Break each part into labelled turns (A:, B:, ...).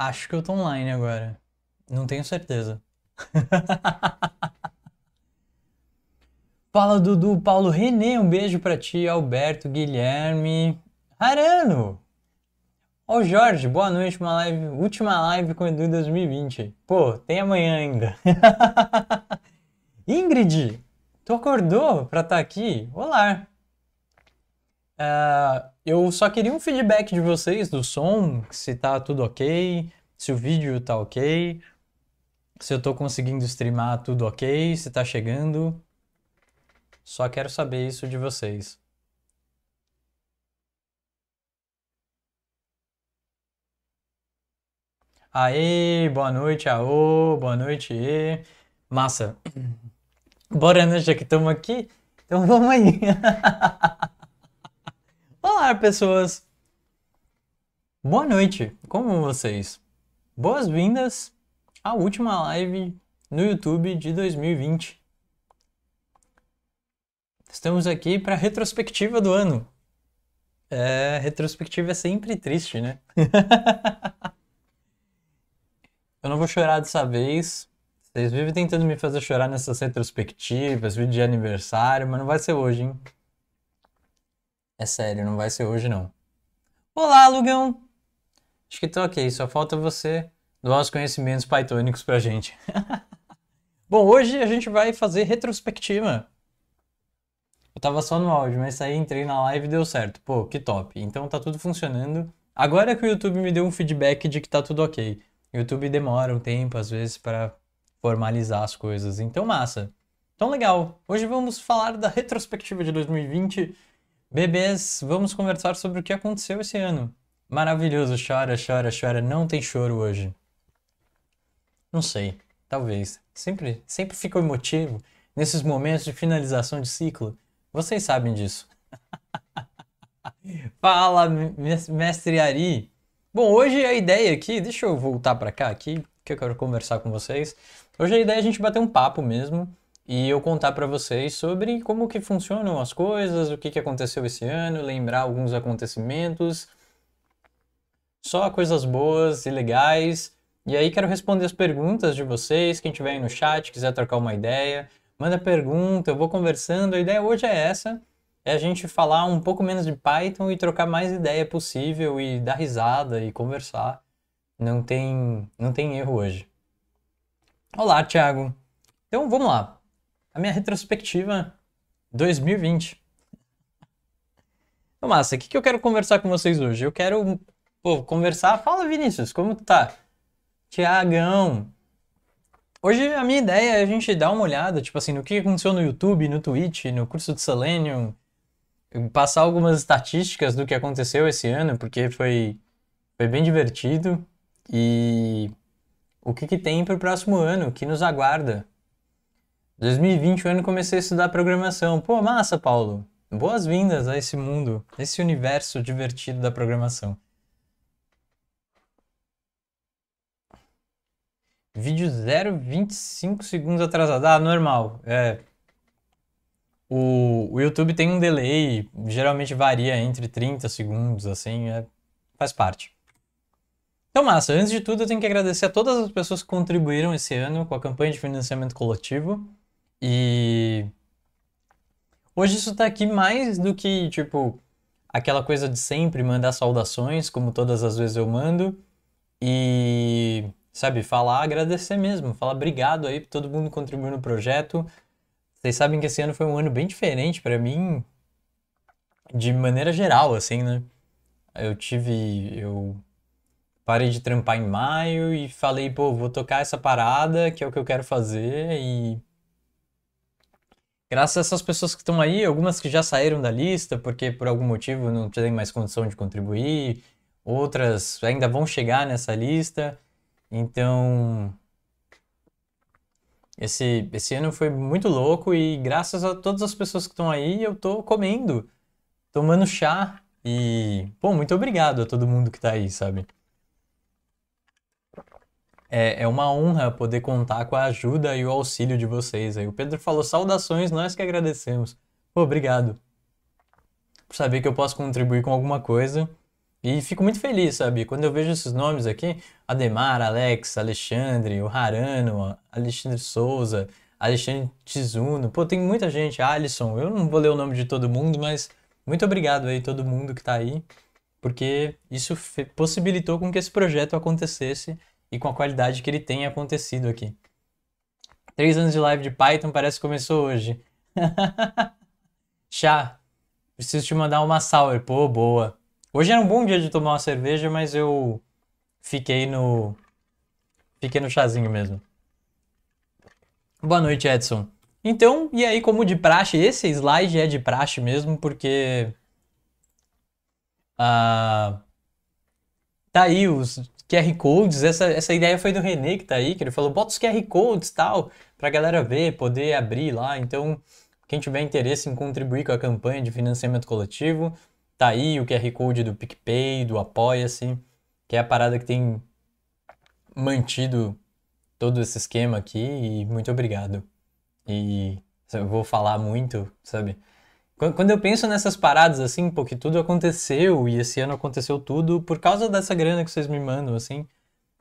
A: Acho que eu tô online agora. Não tenho certeza. Fala Dudu, Paulo Renê, um beijo para ti, Alberto, Guilherme, Harano. Ó Jorge, boa noite, uma live, última live com o Edu 2020. Pô, tem amanhã ainda. Ingrid, tu acordou pra estar tá aqui? Olá. Uh, eu só queria um feedback de vocês do som, se tá tudo ok, se o vídeo tá ok, se eu tô conseguindo streamar tudo ok, se tá chegando. Só quero saber isso de vocês. Aê, boa noite, aô, boa noite, e. Massa. Bora, né, já que estamos aqui? Então vamos aí. Olá, pessoas! Boa noite, como vocês? Boas-vindas à última live no YouTube de 2020. Estamos aqui para a retrospectiva do ano. É, retrospectiva é sempre triste, né? Eu não vou chorar dessa vez. Vocês vivem tentando me fazer chorar nessas retrospectivas, vídeo de aniversário, mas não vai ser hoje, hein? É sério, não vai ser hoje não. Olá, Lugão! Acho que tô ok, só falta você doar os conhecimentos pythônicos pra gente. Bom, hoje a gente vai fazer retrospectiva. Eu tava só no áudio, mas aí entrei na live e deu certo. Pô, que top. Então tá tudo funcionando. Agora que o YouTube me deu um feedback de que tá tudo ok. O YouTube demora um tempo, às vezes, para formalizar as coisas. Então, massa. Então, legal. Hoje vamos falar da retrospectiva de 2020 Bebês, vamos conversar sobre o que aconteceu esse ano. Maravilhoso, chora, chora, chora, não tem choro hoje. Não sei, talvez. Sempre, sempre fico emotivo nesses momentos de finalização de ciclo. Vocês sabem disso. Fala, mestre Ari. Bom, hoje a ideia aqui, deixa eu voltar para cá aqui, que eu quero conversar com vocês. Hoje a ideia é a gente bater um papo mesmo e eu contar para vocês sobre como que funcionam as coisas, o que, que aconteceu esse ano, lembrar alguns acontecimentos, só coisas boas e legais. E aí quero responder as perguntas de vocês, quem tiver aí no chat, quiser trocar uma ideia, manda pergunta, eu vou conversando. A ideia hoje é essa, é a gente falar um pouco menos de Python e trocar mais ideia possível e dar risada e conversar. Não tem, não tem erro hoje. Olá, Thiago. Então vamos lá a minha retrospectiva 2020. Então, massa, o que, que eu quero conversar com vocês hoje? Eu quero pô, conversar. Fala, Vinícius, como tu tá? Tiagão. Hoje a minha ideia é a gente dar uma olhada, tipo assim, no que aconteceu no YouTube, no Twitch, no curso de Selenium. Passar algumas estatísticas do que aconteceu esse ano, porque foi, foi bem divertido. E o que, que tem para o próximo ano, o que nos aguarda. 2020 o ano comecei a estudar programação. Pô, massa, Paulo. Boas-vindas a esse mundo, a esse universo divertido da programação. Vídeo 0,25 segundos atrasado. Ah, normal. É. O, o YouTube tem um delay, geralmente varia entre 30 segundos, assim, é, faz parte. Então, massa, antes de tudo, eu tenho que agradecer a todas as pessoas que contribuíram esse ano com a campanha de financiamento coletivo. E hoje isso tá aqui mais do que, tipo, aquela coisa de sempre mandar saudações, como todas as vezes eu mando, e, sabe, falar, agradecer mesmo, falar obrigado aí pra todo mundo contribuir no projeto. Vocês sabem que esse ano foi um ano bem diferente para mim, de maneira geral, assim, né? Eu tive. Eu parei de trampar em maio e falei, pô, vou tocar essa parada, que é o que eu quero fazer, e Graças a essas pessoas que estão aí, algumas que já saíram da lista porque por algum motivo não têm mais condição de contribuir, outras ainda vão chegar nessa lista. Então, esse, esse ano foi muito louco e graças a todas as pessoas que estão aí, eu tô comendo, tomando chá e, pô, muito obrigado a todo mundo que tá aí, sabe? É, é uma honra poder contar com a ajuda e o auxílio de vocês. Aí o Pedro falou saudações, nós que agradecemos. Pô, obrigado por saber que eu posso contribuir com alguma coisa. E fico muito feliz, sabe? Quando eu vejo esses nomes aqui, Ademar, Alex, Alexandre, o Harano, Alexandre Souza, Alexandre Tizuno, pô, tem muita gente, Alisson, eu não vou ler o nome de todo mundo, mas muito obrigado aí todo mundo que tá aí, porque isso possibilitou com que esse projeto acontecesse e com a qualidade que ele tem acontecido aqui. Três anos de live de Python parece que começou hoje. Chá, preciso te mandar uma sour. Pô, boa. Hoje era um bom dia de tomar uma cerveja, mas eu fiquei no. Fiquei no chazinho mesmo. Boa noite, Edson. Então, e aí, como de praxe, esse slide é de praxe mesmo, porque. Uh, tá aí os QR Codes, essa, essa ideia foi do René que tá aí, que ele falou, bota os QR Codes tal, pra galera ver, poder abrir lá. Então, quem tiver interesse em contribuir com a campanha de financiamento coletivo, tá aí o QR Code do PicPay, do Apoia-se, que é a parada que tem mantido todo esse esquema aqui e muito obrigado. E eu vou falar muito, sabe? Quando eu penso nessas paradas, assim, pô, que tudo aconteceu e esse ano aconteceu tudo por causa dessa grana que vocês me mandam, assim,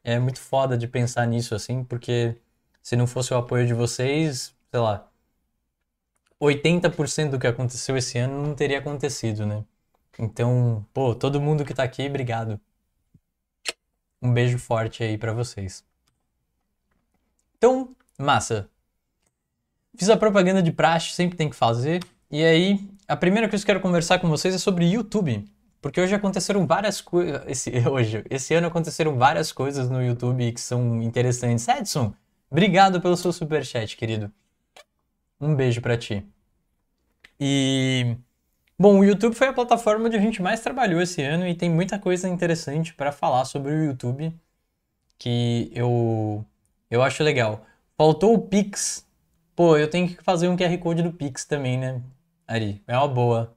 A: é muito foda de pensar nisso, assim, porque se não fosse o apoio de vocês, sei lá, 80% do que aconteceu esse ano não teria acontecido, né? Então, pô, todo mundo que tá aqui, obrigado. Um beijo forte aí para vocês. Então, massa. Fiz a propaganda de praxe, sempre tem que fazer. E aí, a primeira coisa que eu quero conversar com vocês é sobre YouTube. Porque hoje aconteceram várias coisas. Esse, hoje, esse ano aconteceram várias coisas no YouTube que são interessantes. Edson, obrigado pelo seu superchat, querido. Um beijo para ti. E. Bom, o YouTube foi a plataforma onde a gente mais trabalhou esse ano e tem muita coisa interessante para falar sobre o YouTube que eu, eu acho legal. Faltou o Pix. Pô, eu tenho que fazer um QR Code do Pix também, né? Ari, é uma boa.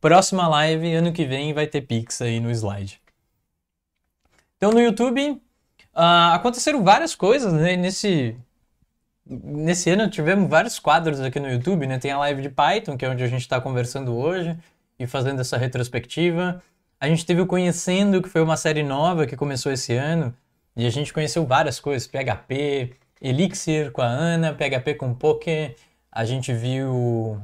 A: Próxima live, ano que vem, vai ter Pix aí no slide. Então, no YouTube, uh, aconteceram várias coisas né? nesse, nesse ano tivemos vários quadros aqui no YouTube, né? Tem a live de Python, que é onde a gente está conversando hoje e fazendo essa retrospectiva. A gente teve o Conhecendo, que foi uma série nova que começou esse ano, e a gente conheceu várias coisas, PHP, Elixir com a Ana, PHP com Poké, a gente viu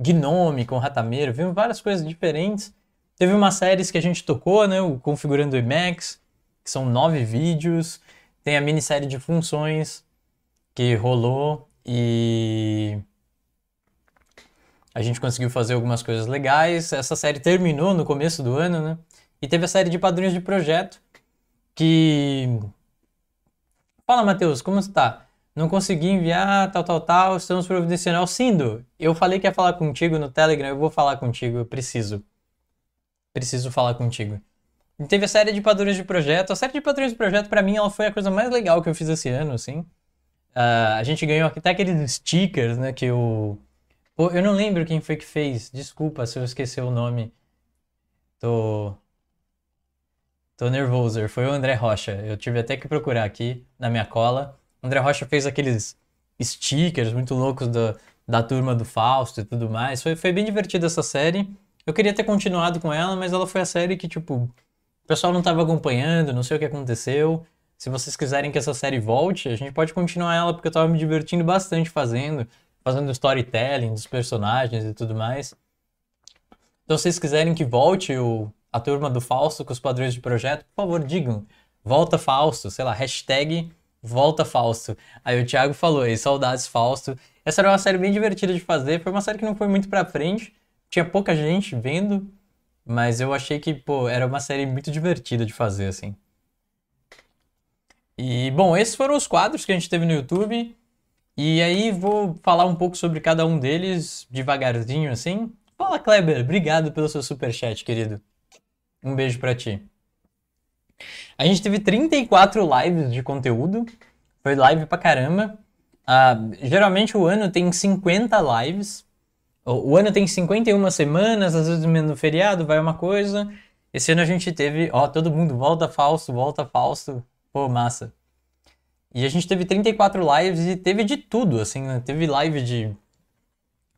A: Gnome, com Ratameiro, vimos várias coisas diferentes. Teve umas séries que a gente tocou, né? O Configurando o Emacs, que são nove vídeos. Tem a minissérie de funções que rolou e a gente conseguiu fazer algumas coisas legais. Essa série terminou no começo do ano, né? E teve a série de padrinhos de projeto que. Fala, Matheus, como está? não consegui enviar, tal, tal, tal, estamos providenciando. Alcindo, eu falei que ia falar contigo no Telegram, eu vou falar contigo, eu preciso. Preciso falar contigo. E teve a série de padrões de projeto. A série de padrões de projeto, para mim, ela foi a coisa mais legal que eu fiz esse ano, assim. Uh, a gente ganhou até tá aqueles stickers, né, que o... Pô, eu não lembro quem foi que fez, desculpa se eu esqueci o nome. Tô... Tô nervoso, foi o André Rocha. Eu tive até que procurar aqui na minha cola. André Rocha fez aqueles stickers muito loucos da, da turma do Fausto e tudo mais. Foi, foi bem divertida essa série. Eu queria ter continuado com ela, mas ela foi a série que, tipo, o pessoal não estava acompanhando, não sei o que aconteceu. Se vocês quiserem que essa série volte, a gente pode continuar ela, porque eu estava me divertindo bastante fazendo, fazendo storytelling dos personagens e tudo mais. Então, se vocês quiserem que volte o, a turma do Fausto com os padrões de projeto, por favor, digam. Volta Fausto, sei lá, hashtag Volta Fausto. Aí o Thiago falou aí, saudades Fausto. Essa era uma série bem divertida de fazer, foi uma série que não foi muito pra frente, tinha pouca gente vendo, mas eu achei que, pô, era uma série muito divertida de fazer, assim. E, bom, esses foram os quadros que a gente teve no YouTube. E aí vou falar um pouco sobre cada um deles devagarzinho assim. Fala, Kleber, obrigado pelo seu super chat, querido. Um beijo para ti. A gente teve 34 lives de conteúdo, foi live pra caramba. Uh, geralmente o ano tem 50 lives, o, o ano tem 51 semanas, às vezes no feriado vai uma coisa. Esse ano a gente teve, ó, todo mundo volta falso, volta falso, pô, massa. E a gente teve 34 lives e teve de tudo, assim, né? Teve live de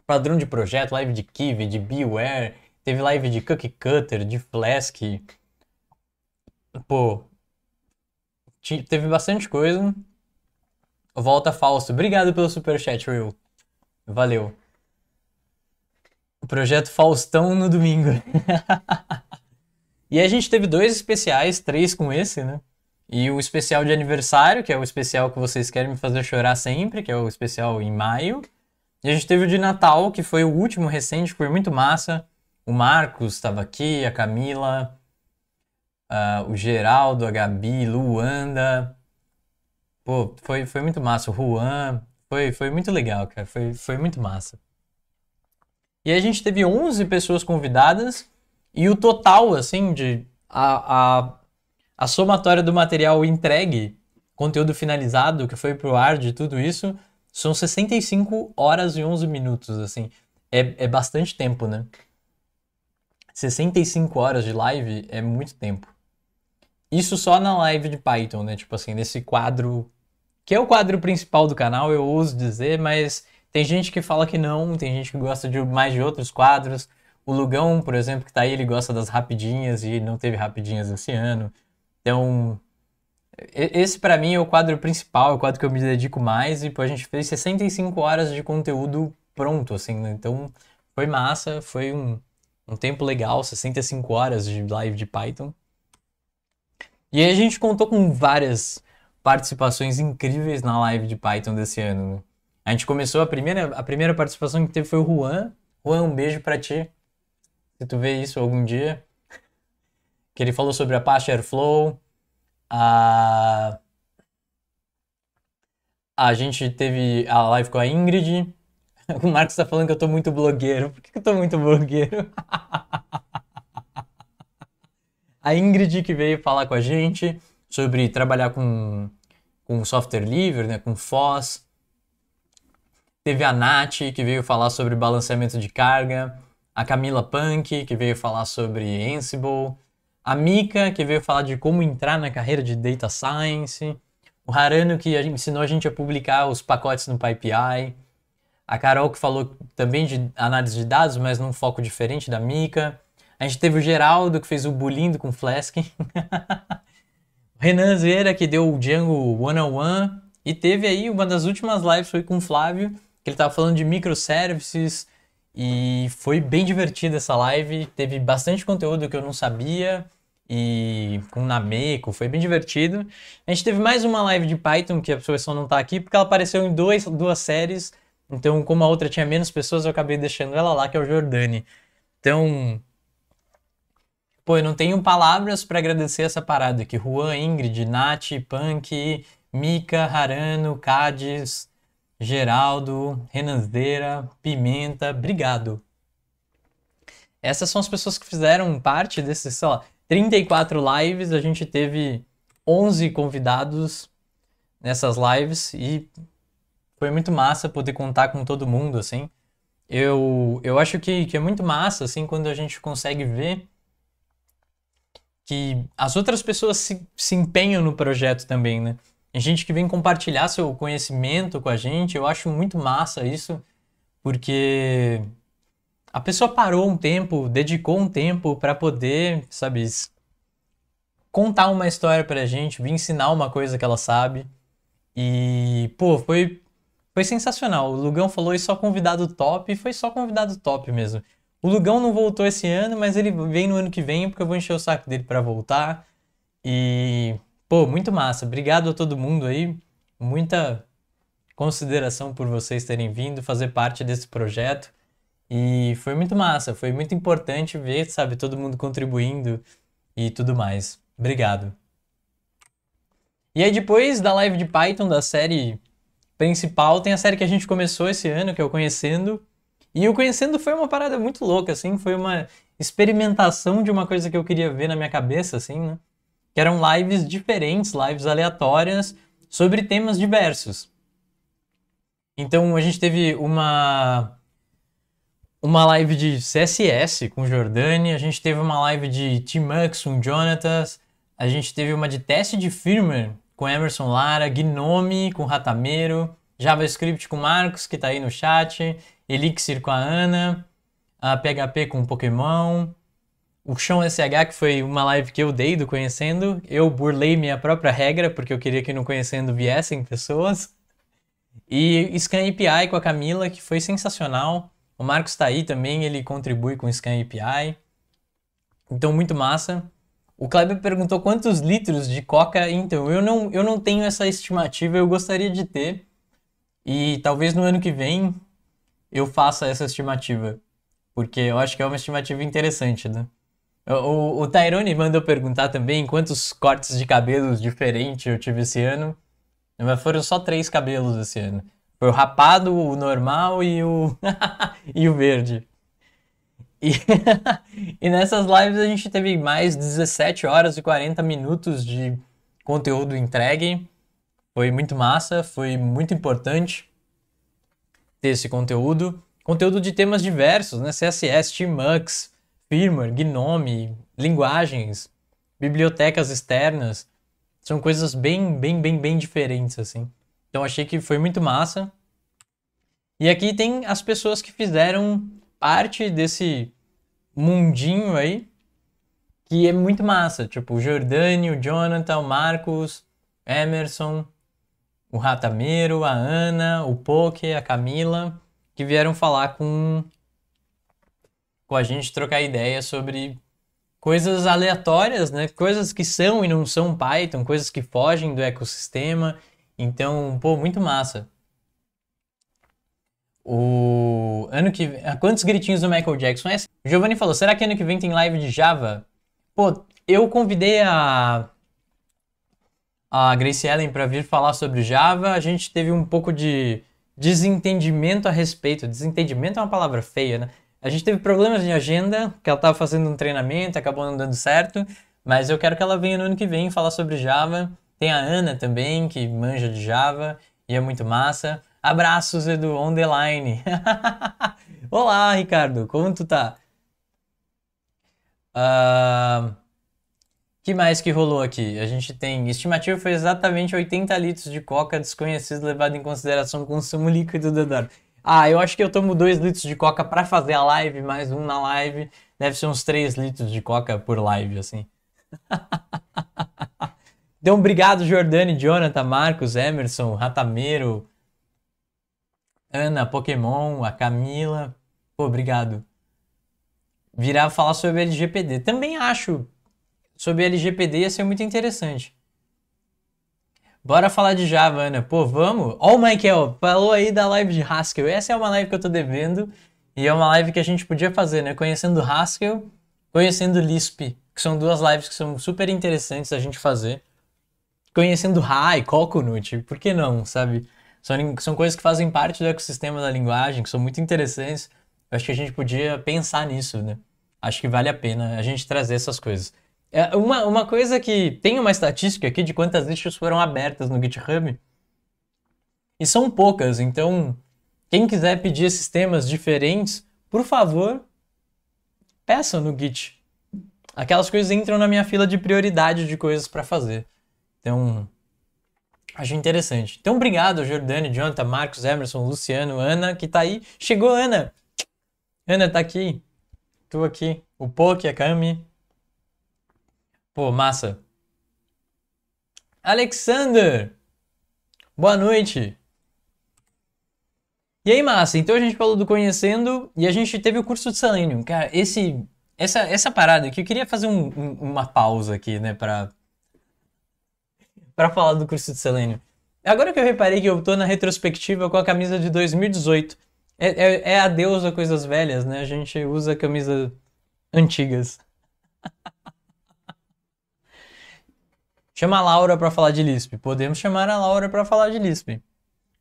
A: padrão de projeto, live de Kiwi, de Beware, teve live de Cookie Cutter, de Flask, pô, teve bastante coisa. Volta falso. Obrigado pelo superchat, Will. Valeu. Projeto Faustão no domingo. e a gente teve dois especiais, três com esse, né? E o especial de aniversário, que é o especial que vocês querem me fazer chorar sempre, que é o especial em maio. E a gente teve o de Natal, que foi o último recente, foi muito massa. O Marcos estava aqui, a Camila, uh, o Geraldo, a Gabi, Luanda. Pô, foi, foi muito massa. O Juan, foi, foi muito legal, cara. Foi, foi muito massa. E a gente teve 11 pessoas convidadas e o total, assim, de a, a, a somatória do material entregue, conteúdo finalizado que foi pro ar de tudo isso, são 65 horas e 11 minutos, assim. É, é bastante tempo, né? 65 horas de live é muito tempo. Isso só na live de Python, né? Tipo assim, nesse quadro, que é o quadro principal do canal, eu ouso dizer, mas tem gente que fala que não, tem gente que gosta de mais de outros quadros. O Lugão, por exemplo, que tá aí, ele gosta das rapidinhas e não teve rapidinhas esse ano. Então, esse para mim é o quadro principal, é o quadro que eu me dedico mais, e pô, a gente fez 65 horas de conteúdo pronto, assim, né? Então foi massa, foi um, um tempo legal, 65 horas de live de Python. E aí a gente contou com várias participações incríveis na live de Python desse ano. Né? A gente começou, a primeira, a primeira participação que teve foi o Juan. Juan, um beijo para ti. Se tu vê isso algum dia. Que ele falou sobre Apache Airflow. A... a gente teve a live com a Ingrid. O Marcos tá falando que eu tô muito blogueiro. Por que eu tô muito blogueiro? a Ingrid que veio falar com a gente sobre trabalhar com, com software livre, né, com FOSS. Teve a Nath, que veio falar sobre balanceamento de carga. A Camila Punk, que veio falar sobre Ansible. A Mika, que veio falar de como entrar na carreira de Data Science. O Harano, que ensinou a gente a publicar os pacotes no PyPI. A Carol, que falou também de análise de dados, mas num foco diferente da Mika. A gente teve o Geraldo, que fez o Bulindo com Flask. Renan Zeira, que deu o Django 101. E teve aí uma das últimas lives foi com o Flávio, que ele estava falando de microservices. E foi bem divertida essa live. Teve bastante conteúdo que eu não sabia. E com Nameco, foi bem divertido. A gente teve mais uma live de Python, que a pessoa não está aqui, porque ela apareceu em dois, duas séries. Então, como a outra tinha menos pessoas, eu acabei deixando ela lá, que é o Jordani. Então, Pô, eu não tenho palavras para agradecer essa parada aqui. Juan, Ingrid, Nath, Punk, Mica, Harano, Cades, Geraldo, Renanzeira, Pimenta, obrigado. Essas são as pessoas que fizeram parte desses, sei lá, 34 lives, a gente teve 11 convidados nessas lives e foi muito massa poder contar com todo mundo, assim. Eu, eu acho que, que é muito massa, assim, quando a gente consegue ver que as outras pessoas se, se empenham no projeto também, né? Tem gente que vem compartilhar seu conhecimento com a gente, eu acho muito massa isso, porque a pessoa parou um tempo, dedicou um tempo para poder, sabe, contar uma história pra gente, vir ensinar uma coisa que ela sabe. E, pô, foi foi sensacional. O Lugão falou e só convidado top, e foi só convidado top mesmo. O Lugão não voltou esse ano, mas ele vem no ano que vem porque eu vou encher o saco dele para voltar. E, pô, muito massa. Obrigado a todo mundo aí. Muita consideração por vocês terem vindo fazer parte desse projeto. E foi muito massa, foi muito importante ver, sabe, todo mundo contribuindo e tudo mais. Obrigado. E aí depois da live de Python da série principal, tem a série que a gente começou esse ano, que é o Conhecendo, e o Conhecendo foi uma parada muito louca, assim, foi uma experimentação de uma coisa que eu queria ver na minha cabeça, assim, né? Que eram lives diferentes, lives aleatórias, sobre temas diversos. Então a gente teve uma uma live de CSS com Jordani, a gente teve uma live de T-Mux com Jonatas, a gente teve uma de teste de firmware com Emerson Lara, Gnome com Ratameiro, JavaScript com Marcos, que está aí no chat, Elixir com a Ana, a PHP com Pokémon, o Chão SH, que foi uma live que eu dei do Conhecendo. Eu burlei minha própria regra, porque eu queria que no Conhecendo viessem pessoas. E Scan API com a Camila, que foi sensacional. O Marcos está aí também, ele contribui com o Scan API. Então, muito massa. O Kleber perguntou quantos litros de coca. Então, eu não, eu não tenho essa estimativa, eu gostaria de ter. E talvez no ano que vem eu faça essa estimativa. Porque eu acho que é uma estimativa interessante, né? O, o Tyrone mandou perguntar também quantos cortes de cabelos diferentes eu tive esse ano. Mas foram só três cabelos esse ano. Foi o rapado, o normal e o. e o verde. E, e nessas lives a gente teve mais 17 horas e 40 minutos de conteúdo entregue. Foi muito massa, foi muito importante ter esse conteúdo. Conteúdo de temas diversos, né? CSS, Tmux, firmware, Gnome, linguagens, bibliotecas externas. São coisas bem, bem, bem, bem diferentes, assim. Então achei que foi muito massa. E aqui tem as pessoas que fizeram parte desse mundinho aí, que é muito massa. Tipo, o Jordani, o Jonathan, o Marcos, Emerson, o Ratameiro, a Ana, o Poke, a Camila, que vieram falar com, com a gente, trocar ideia sobre coisas aleatórias, né? Coisas que são e não são Python, coisas que fogem do ecossistema. Então, pô, muito massa. O ano que vem... Ah, quantos gritinhos do Michael Jackson é? Giovanni falou: "Será que ano que vem tem live de Java?" Pô, eu convidei a a Grace Ellen para vir falar sobre Java, a gente teve um pouco de desentendimento a respeito. Desentendimento é uma palavra feia, né? A gente teve problemas de agenda, que ela estava fazendo um treinamento, acabou não dando certo, mas eu quero que ela venha no ano que vem falar sobre Java. Tem a Ana também, que manja de Java e é muito massa. Abraços, Edu, on the line. Olá, Ricardo, como tu tá? Uh, que mais que rolou aqui? A gente tem estimativa foi exatamente 80 litros de coca desconhecido levado em consideração o consumo líquido do Dora. Ah, eu acho que eu tomo 2 litros de coca para fazer a live, mais um na live. Deve ser uns 3 litros de coca por live, assim. então, obrigado, Jordane, Jonathan, Marcos, Emerson, Ratameiro, Ana, Pokémon, a Camila. Pô, obrigado. Virar falar sobre LGPD. Também acho sobre LGPD ia ser muito interessante. Bora falar de Java, Ana. Pô, vamos? Ó, o Michael, falou aí da live de Haskell. Essa é uma live que eu tô devendo e é uma live que a gente podia fazer, né? Conhecendo Haskell, conhecendo Lisp, que são duas lives que são super interessantes a gente fazer. Conhecendo Ra e Coconut, por que não, sabe? São, são coisas que fazem parte do ecossistema da linguagem, que são muito interessantes. Eu acho que a gente podia pensar nisso, né? Acho que vale a pena a gente trazer essas coisas. É, uma, uma coisa que tem uma estatística aqui de quantas listas foram abertas no GitHub. E são poucas, então quem quiser pedir esses temas diferentes, por favor, peçam no Git. Aquelas coisas entram na minha fila de prioridade de coisas para fazer. Então, acho interessante. Então, obrigado, Jordane, Jonathan, Marcos, Emerson, Luciano, Ana, que tá aí. Chegou, Ana! Ana tá aqui. Tu aqui. O Poki, a Kami, Pô, massa. Alexander! Boa noite! E aí, massa, então a gente falou do Conhecendo e a gente teve o curso de Selenium. Cara, esse, essa, essa parada aqui, eu queria fazer um, um, uma pausa aqui, né, pra, pra falar do curso de Selenium. Agora que eu reparei que eu tô na retrospectiva com a camisa de 2018. É, é, é adeus a coisas velhas, né? A gente usa camisas antigas. Chama a Laura para falar de Lisp. Podemos chamar a Laura para falar de Lisp.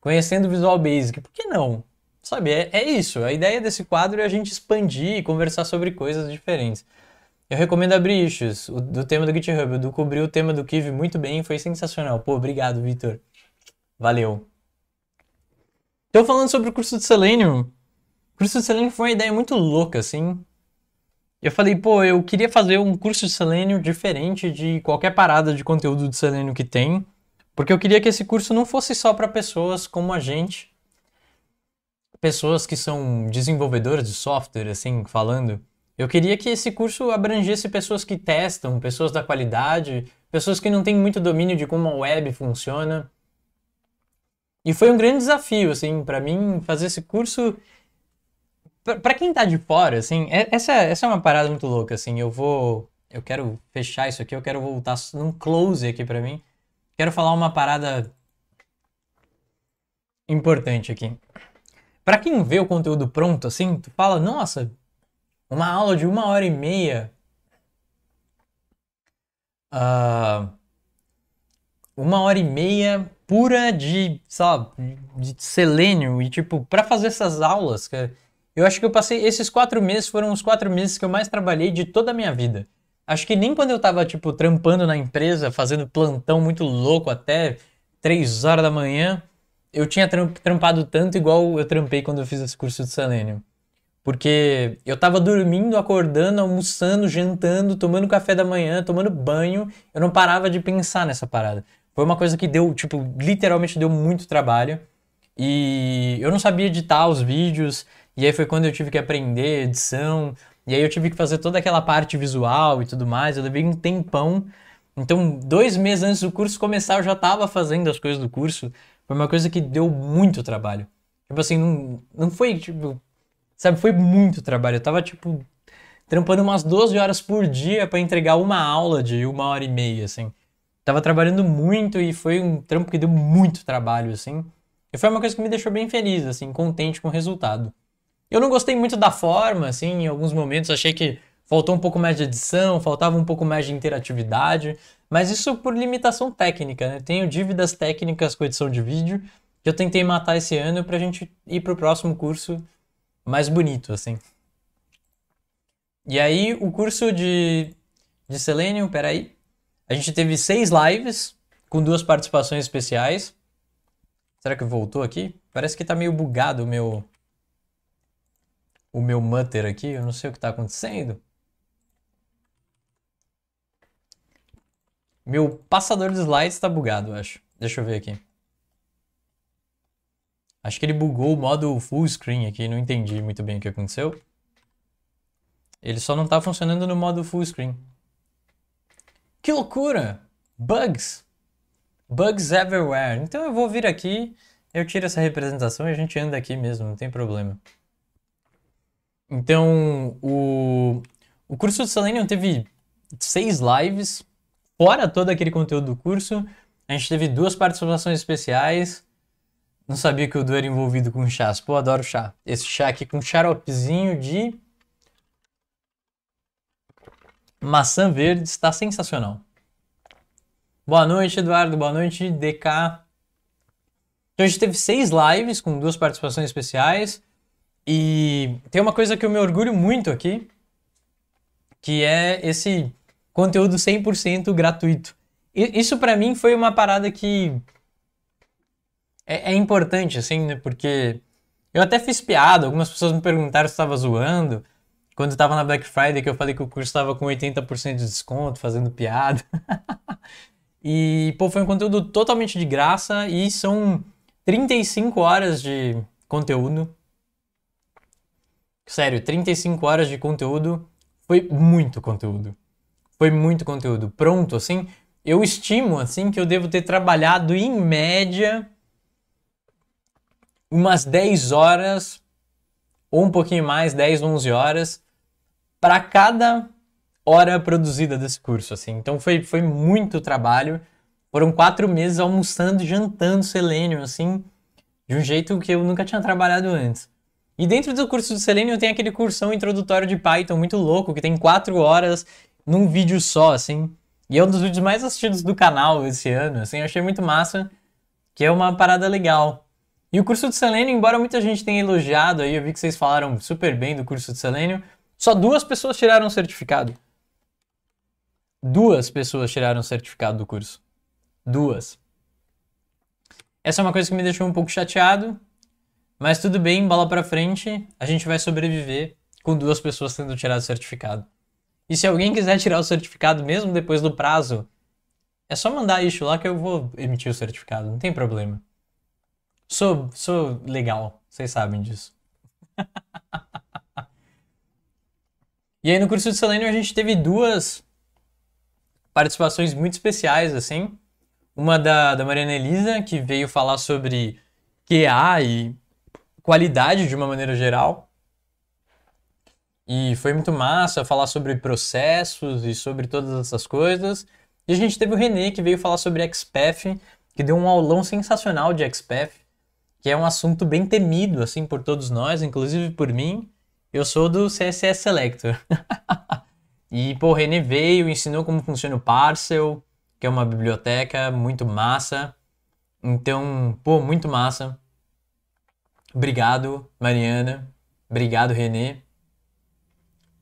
A: Conhecendo Visual Basic, por que não? Sabe, é, é isso. A ideia desse quadro é a gente expandir e conversar sobre coisas diferentes. Eu recomendo abrir issues o, do tema do GitHub. O Du cobriu o tema do Kiv muito bem, foi sensacional. Pô, obrigado, Vitor. Valeu. Então, falando sobre o curso de Selenium, o curso de Selenium foi uma ideia muito louca, assim. Eu falei, pô, eu queria fazer um curso de Selenium diferente de qualquer parada de conteúdo de Selenium que tem, porque eu queria que esse curso não fosse só para pessoas como a gente, pessoas que são desenvolvedoras de software, assim, falando. Eu queria que esse curso abrangesse pessoas que testam, pessoas da qualidade, pessoas que não têm muito domínio de como a web funciona. E foi um grande desafio, assim, para mim fazer esse curso para quem tá de fora, assim, é, essa, essa é uma parada muito louca, assim. Eu vou. Eu quero fechar isso aqui, eu quero voltar num close aqui para mim. Quero falar uma parada importante aqui. Para quem vê o conteúdo pronto, assim, tu fala, nossa, uma aula de uma hora e meia. Uh, uma hora e meia pura de, sei lá, de selênio. E, tipo, para fazer essas aulas, cara eu acho que eu passei. Esses quatro meses foram os quatro meses que eu mais trabalhei de toda a minha vida. Acho que nem quando eu tava, tipo, trampando na empresa, fazendo plantão muito louco até três horas da manhã, eu tinha trampado tanto igual eu trampei quando eu fiz esse curso de Selenium. Porque eu tava dormindo, acordando, almoçando, jantando, tomando café da manhã, tomando banho. Eu não parava de pensar nessa parada. Foi uma coisa que deu, tipo, literalmente deu muito trabalho. E eu não sabia editar os vídeos, e aí foi quando eu tive que aprender edição, e aí eu tive que fazer toda aquela parte visual e tudo mais. Eu levei um tempão. Então, dois meses antes do curso começar, eu já estava fazendo as coisas do curso. Foi uma coisa que deu muito trabalho. Tipo assim, não, não foi, tipo. Sabe, foi muito trabalho. Eu tava, tipo, trampando umas 12 horas por dia para entregar uma aula de uma hora e meia, assim. Tava trabalhando muito e foi um trampo que deu muito trabalho, assim. E foi uma coisa que me deixou bem feliz, assim, contente com o resultado. Eu não gostei muito da forma, assim, em alguns momentos achei que faltou um pouco mais de edição, faltava um pouco mais de interatividade, mas isso por limitação técnica, né? Tenho dívidas técnicas com edição de vídeo que eu tentei matar esse ano pra gente ir pro próximo curso mais bonito, assim. E aí, o curso de, de Selenium, peraí, a gente teve seis lives com duas participações especiais. Será que voltou aqui? Parece que tá meio bugado o meu, o meu mutter aqui, eu não sei o que está acontecendo. Meu passador de slides está bugado, eu acho. Deixa eu ver aqui. Acho que ele bugou o modo full screen aqui, não entendi muito bem o que aconteceu. Ele só não está funcionando no modo full screen. Que loucura! Bugs! Bugs everywhere. Então eu vou vir aqui, eu tiro essa representação e a gente anda aqui mesmo, não tem problema. Então, o, o curso do Selenium teve seis lives, fora todo aquele conteúdo do curso. A gente teve duas participações especiais. Não sabia que o Du era envolvido com chás. Pô, adoro chá. Esse chá aqui com xaropezinho de maçã verde está sensacional. Boa noite, Eduardo. Boa noite, DK. Então a gente teve seis lives com duas participações especiais. E tem uma coisa que eu me orgulho muito aqui, que é esse conteúdo 100% gratuito. E isso para mim foi uma parada que é, é importante, assim, né? Porque eu até fiz piada, algumas pessoas me perguntaram se estava zoando. Quando estava na Black Friday, que eu falei que o curso estava com 80% de desconto, fazendo piada. e, pô, foi um conteúdo totalmente de graça e são 35 horas de conteúdo Sério, 35 horas de conteúdo foi muito conteúdo. Foi muito conteúdo. Pronto, assim, eu estimo assim que eu devo ter trabalhado em média umas 10 horas ou um pouquinho mais, 10, 11 horas para cada hora produzida desse curso, assim. Então foi, foi muito trabalho. Foram quatro meses almoçando, jantando Selenium, assim, de um jeito que eu nunca tinha trabalhado antes. E dentro do curso do Selenium tem aquele cursão introdutório de Python muito louco, que tem quatro horas num vídeo só, assim. E é um dos vídeos mais assistidos do canal esse ano, assim, eu achei muito massa, que é uma parada legal. E o curso do Selenium, embora muita gente tenha elogiado aí, eu vi que vocês falaram super bem do curso do Selenium, só duas pessoas tiraram o certificado. Duas pessoas tiraram o certificado do curso. Duas. Essa é uma coisa que me deixou um pouco chateado, mas tudo bem, bola pra frente, a gente vai sobreviver com duas pessoas tendo tirado o certificado. E se alguém quiser tirar o certificado mesmo depois do prazo, é só mandar isso lá que eu vou emitir o certificado, não tem problema. Sou, sou legal, vocês sabem disso. e aí no curso de Selenium a gente teve duas participações muito especiais, assim. Uma da, da Mariana Elisa, que veio falar sobre QA e qualidade de uma maneira geral. E foi muito massa falar sobre processos e sobre todas essas coisas. E a gente teve o René que veio falar sobre XPath, que deu um aulão sensacional de XPath, que é um assunto bem temido assim por todos nós, inclusive por mim. Eu sou do CSS Selector. e pô, o René veio, ensinou como funciona o Parcel, que é uma biblioteca muito massa. Então, pô, muito massa. Obrigado, Mariana. Obrigado, Renê.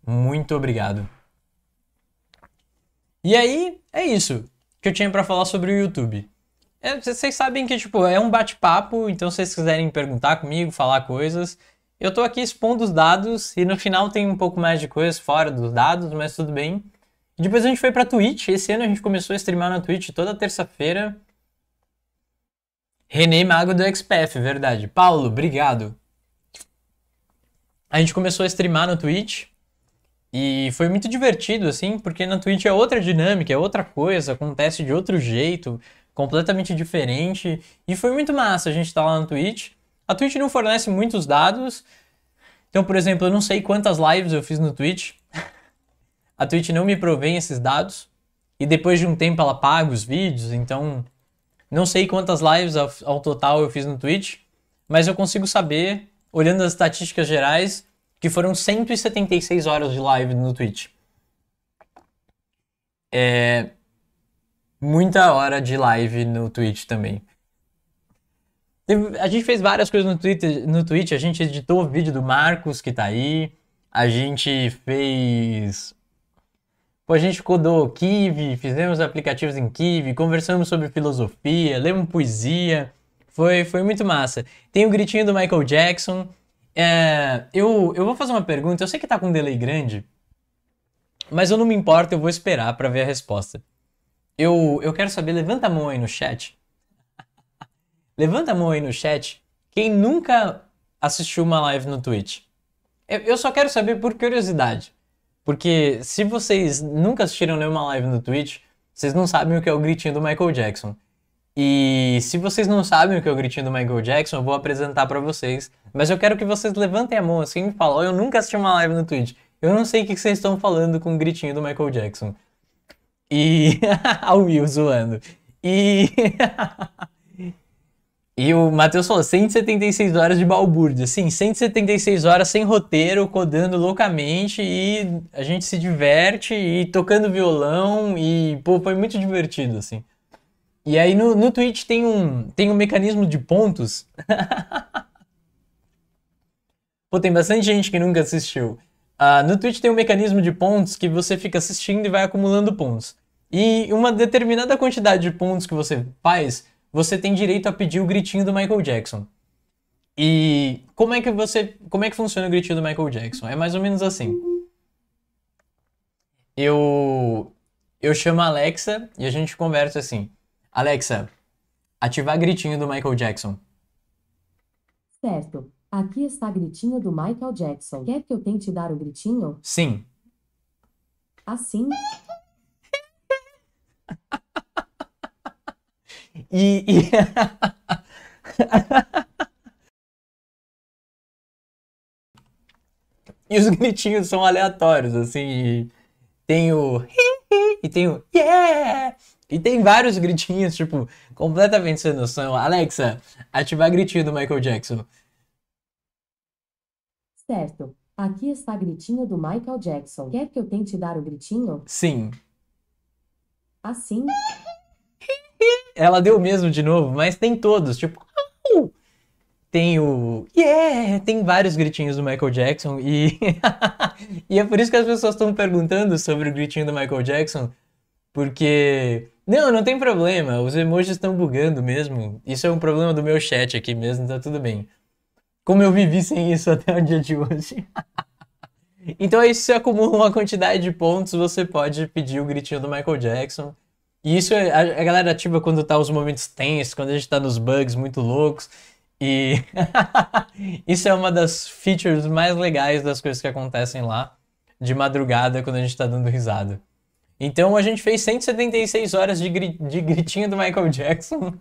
A: Muito obrigado. E aí, é isso que eu tinha para falar sobre o YouTube. É, vocês sabem que, tipo, é um bate-papo, então se vocês quiserem perguntar comigo, falar coisas, eu tô aqui expondo os dados e no final tem um pouco mais de coisas fora dos dados, mas tudo bem. depois a gente foi pra Twitch, esse ano a gente começou a streamar na Twitch toda terça-feira. René Mago do XPF, verdade. Paulo, obrigado. A gente começou a streamar no Twitch e foi muito divertido, assim, porque na Twitch é outra dinâmica, é outra coisa, acontece de outro jeito, completamente diferente. E foi muito massa a gente estar tá lá no Twitch. A Twitch não fornece muitos dados. Então, por exemplo, eu não sei quantas lives eu fiz no Twitch. a Twitch não me provém esses dados. E depois de um tempo ela paga os vídeos, então não sei quantas lives ao, ao total eu fiz no Twitch, mas eu consigo saber, olhando as estatísticas gerais, que foram 176 horas de live no Twitch. É. Muita hora de live no Twitch também. A gente fez várias coisas no, Twitter, no Twitch, a gente editou o vídeo do Marcos, que tá aí. A gente fez a gente codou do Kiwi, fizemos aplicativos em Kiwi, conversamos sobre filosofia, lemos poesia. Foi, foi muito massa. Tem o gritinho do Michael Jackson. É, eu, eu vou fazer uma pergunta, eu sei que tá com um delay grande, mas eu não me importo, eu vou esperar para ver a resposta. Eu, eu quero saber, levanta a mão aí no chat. levanta a mão aí no chat quem nunca assistiu uma live no Twitch. Eu, eu só quero saber por curiosidade. Porque se vocês nunca assistiram nenhuma live no Twitch, vocês não sabem o que é o gritinho do Michael Jackson. E se vocês não sabem o que é o gritinho do Michael Jackson, eu vou apresentar para vocês. Mas eu quero que vocês levantem a mão assim e falem: oh, eu nunca assisti uma live no Twitch. Eu não sei o que vocês estão falando com o gritinho do Michael Jackson. E. a Will zoando. E. E o Matheus falou: 176 horas de balbúrdia. Sim, 176 horas sem roteiro, codando loucamente e a gente se diverte e tocando violão e, pô, foi muito divertido, assim. E aí no, no Twitch tem um, tem um mecanismo de pontos. pô, tem bastante gente que nunca assistiu. Ah, no Twitch tem um mecanismo de pontos que você fica assistindo e vai acumulando pontos. E uma determinada quantidade de pontos que você faz você tem direito a pedir o gritinho do Michael Jackson. E como é que você. Como é que funciona o gritinho do Michael Jackson? É mais ou menos assim. Eu. Eu chamo a Alexa e a gente conversa assim. Alexa, ativar gritinho do Michael Jackson. Certo. Aqui está gritinho do Michael Jackson. Quer que eu tente dar o gritinho? Sim. Assim? E. e... e os gritinhos são aleatórios, assim. Tem o. E tem o. Yeah! E tem vários gritinhos, tipo, completamente sem noção. Alexa, ativar gritinho do Michael Jackson. Certo. Aqui está gritinho do Michael Jackson. Quer que eu tente dar o gritinho? Sim. Assim? ela deu mesmo de novo, mas tem todos, tipo. Au! Tem o Yeah! Tem vários gritinhos do Michael Jackson e. e é por isso que as pessoas estão perguntando sobre o gritinho do Michael Jackson, porque. Não, não tem problema, os emojis estão bugando mesmo. Isso é um problema do meu chat aqui mesmo, tá tudo bem. Como eu vivi sem isso até o dia de hoje. Então aí se acumula uma quantidade de pontos, você pode pedir o gritinho do Michael Jackson. E isso é a, a galera ativa quando tá os momentos tensos, quando a gente tá nos bugs muito loucos. E isso é uma das features mais legais das coisas que acontecem lá de madrugada quando a gente tá dando risada. Então a gente fez 176 horas de, gri de gritinho do Michael Jackson.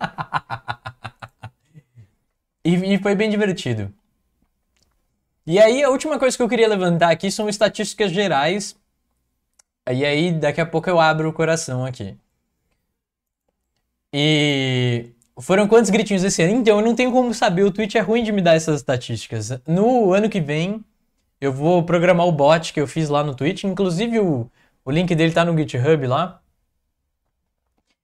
A: e, e foi bem divertido. E aí a última coisa que eu queria levantar aqui são estatísticas gerais. E aí daqui a pouco eu abro o coração aqui. E foram quantos gritinhos esse ano? Então eu não tenho como saber, o Twitch é ruim de me dar essas estatísticas. No ano que vem, eu vou programar o bot que eu fiz lá no Twitch, inclusive o, o link dele tá no GitHub lá.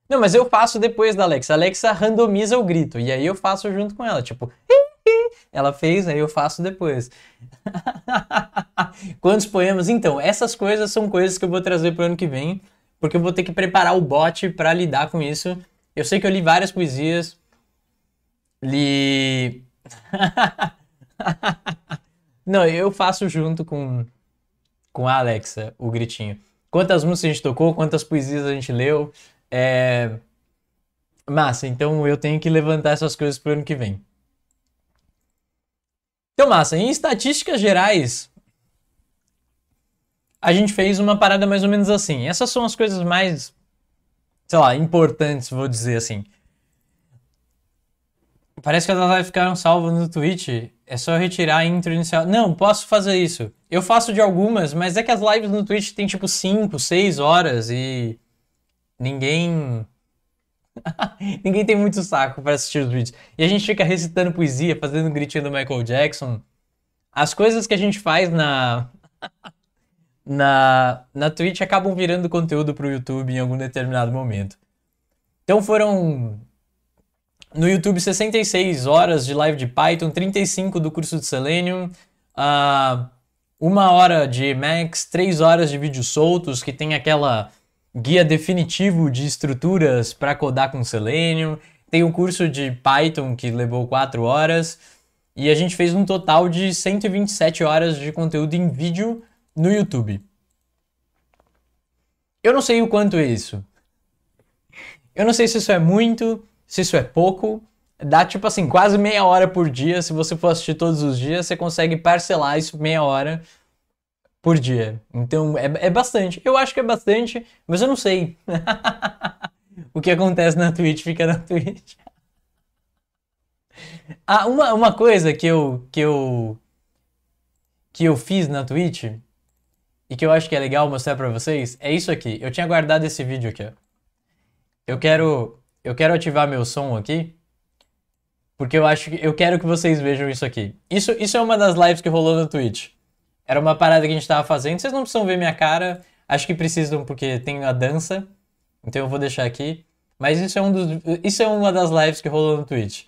A: Não, mas eu faço depois da Alexa. A Alexa randomiza o grito, e aí eu faço junto com ela, tipo, ela fez, aí eu faço depois. Quantos poemas? Então, essas coisas são coisas que eu vou trazer pro ano que vem, porque eu vou ter que preparar o bot para lidar com isso. Eu sei que eu li várias poesias. Li. Não, eu faço junto com, com a Alexa o gritinho. Quantas músicas a gente tocou, quantas poesias a gente leu. É. Massa, então eu tenho que levantar essas coisas pro ano que vem. Então, massa, em estatísticas gerais, a gente fez uma parada mais ou menos assim. Essas são as coisas mais sei lá, importantes, vou dizer assim. Parece que as lives ficaram salvas no Twitch. É só retirar a intro inicial. Não, posso fazer isso. Eu faço de algumas, mas é que as lives no Twitch tem tipo 5, 6 horas e ninguém ninguém tem muito saco para assistir os vídeos. E a gente fica recitando poesia, fazendo gritinho do Michael Jackson. As coisas que a gente faz na na, na Twitch acabam virando conteúdo para o YouTube em algum determinado momento. Então foram no YouTube 66 horas de live de Python, 35 do curso de Selenium, uh, uma hora de Max, três horas de vídeos soltos, que tem aquela guia definitivo de estruturas para codar com Selenium. Tem um curso de Python que levou 4 horas. E a gente fez um total de 127 horas de conteúdo em vídeo no YouTube. Eu não sei o quanto é isso. Eu não sei se isso é muito, se isso é pouco. Dá tipo assim, quase meia hora por dia. Se você for assistir todos os dias, você consegue parcelar isso meia hora por dia. Então é, é bastante. Eu acho que é bastante, mas eu não sei. o que acontece na Twitch fica na Twitch. ah, uma, uma coisa que eu, que eu que eu fiz na Twitch e que eu acho que é legal mostrar para vocês é isso aqui. Eu tinha guardado esse vídeo aqui, ó. Eu quero, eu quero ativar meu som aqui, porque eu acho que eu quero que vocês vejam isso aqui. Isso, isso é uma das lives que rolou no Twitch. Era uma parada que a gente tava fazendo. Vocês não precisam ver minha cara, acho que precisam porque tem a dança. Então eu vou deixar aqui. Mas isso é, um dos, isso é uma das lives que rolou no Twitch.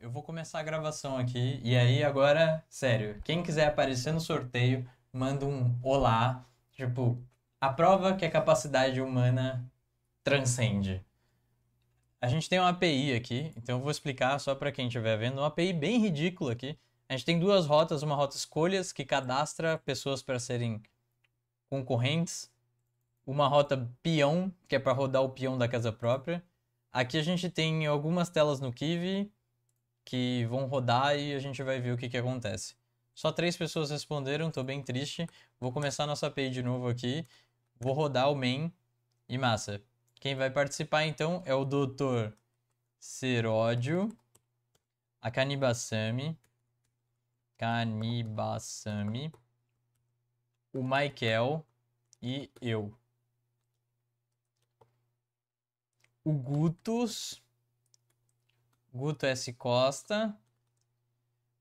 A: Eu vou começar a gravação aqui. E aí, agora, sério, quem quiser aparecer no sorteio, manda um olá, tipo, a prova que a capacidade humana transcende. A gente tem uma API aqui, então eu vou explicar só para quem estiver vendo, uma API bem ridícula aqui. A gente tem duas rotas, uma rota escolhas que cadastra pessoas para serem concorrentes, uma rota peão, que é para rodar o peão da casa própria. Aqui a gente tem algumas telas no Kiwi que vão rodar e a gente vai ver o que, que acontece. Só três pessoas responderam, tô bem triste. Vou começar nossa pay de novo aqui. Vou rodar o main e massa. Quem vai participar então é o Dr. Seródio, a Kanibasami, Kanibasami, o Michael e eu. O Gutus, Guto S. Costa,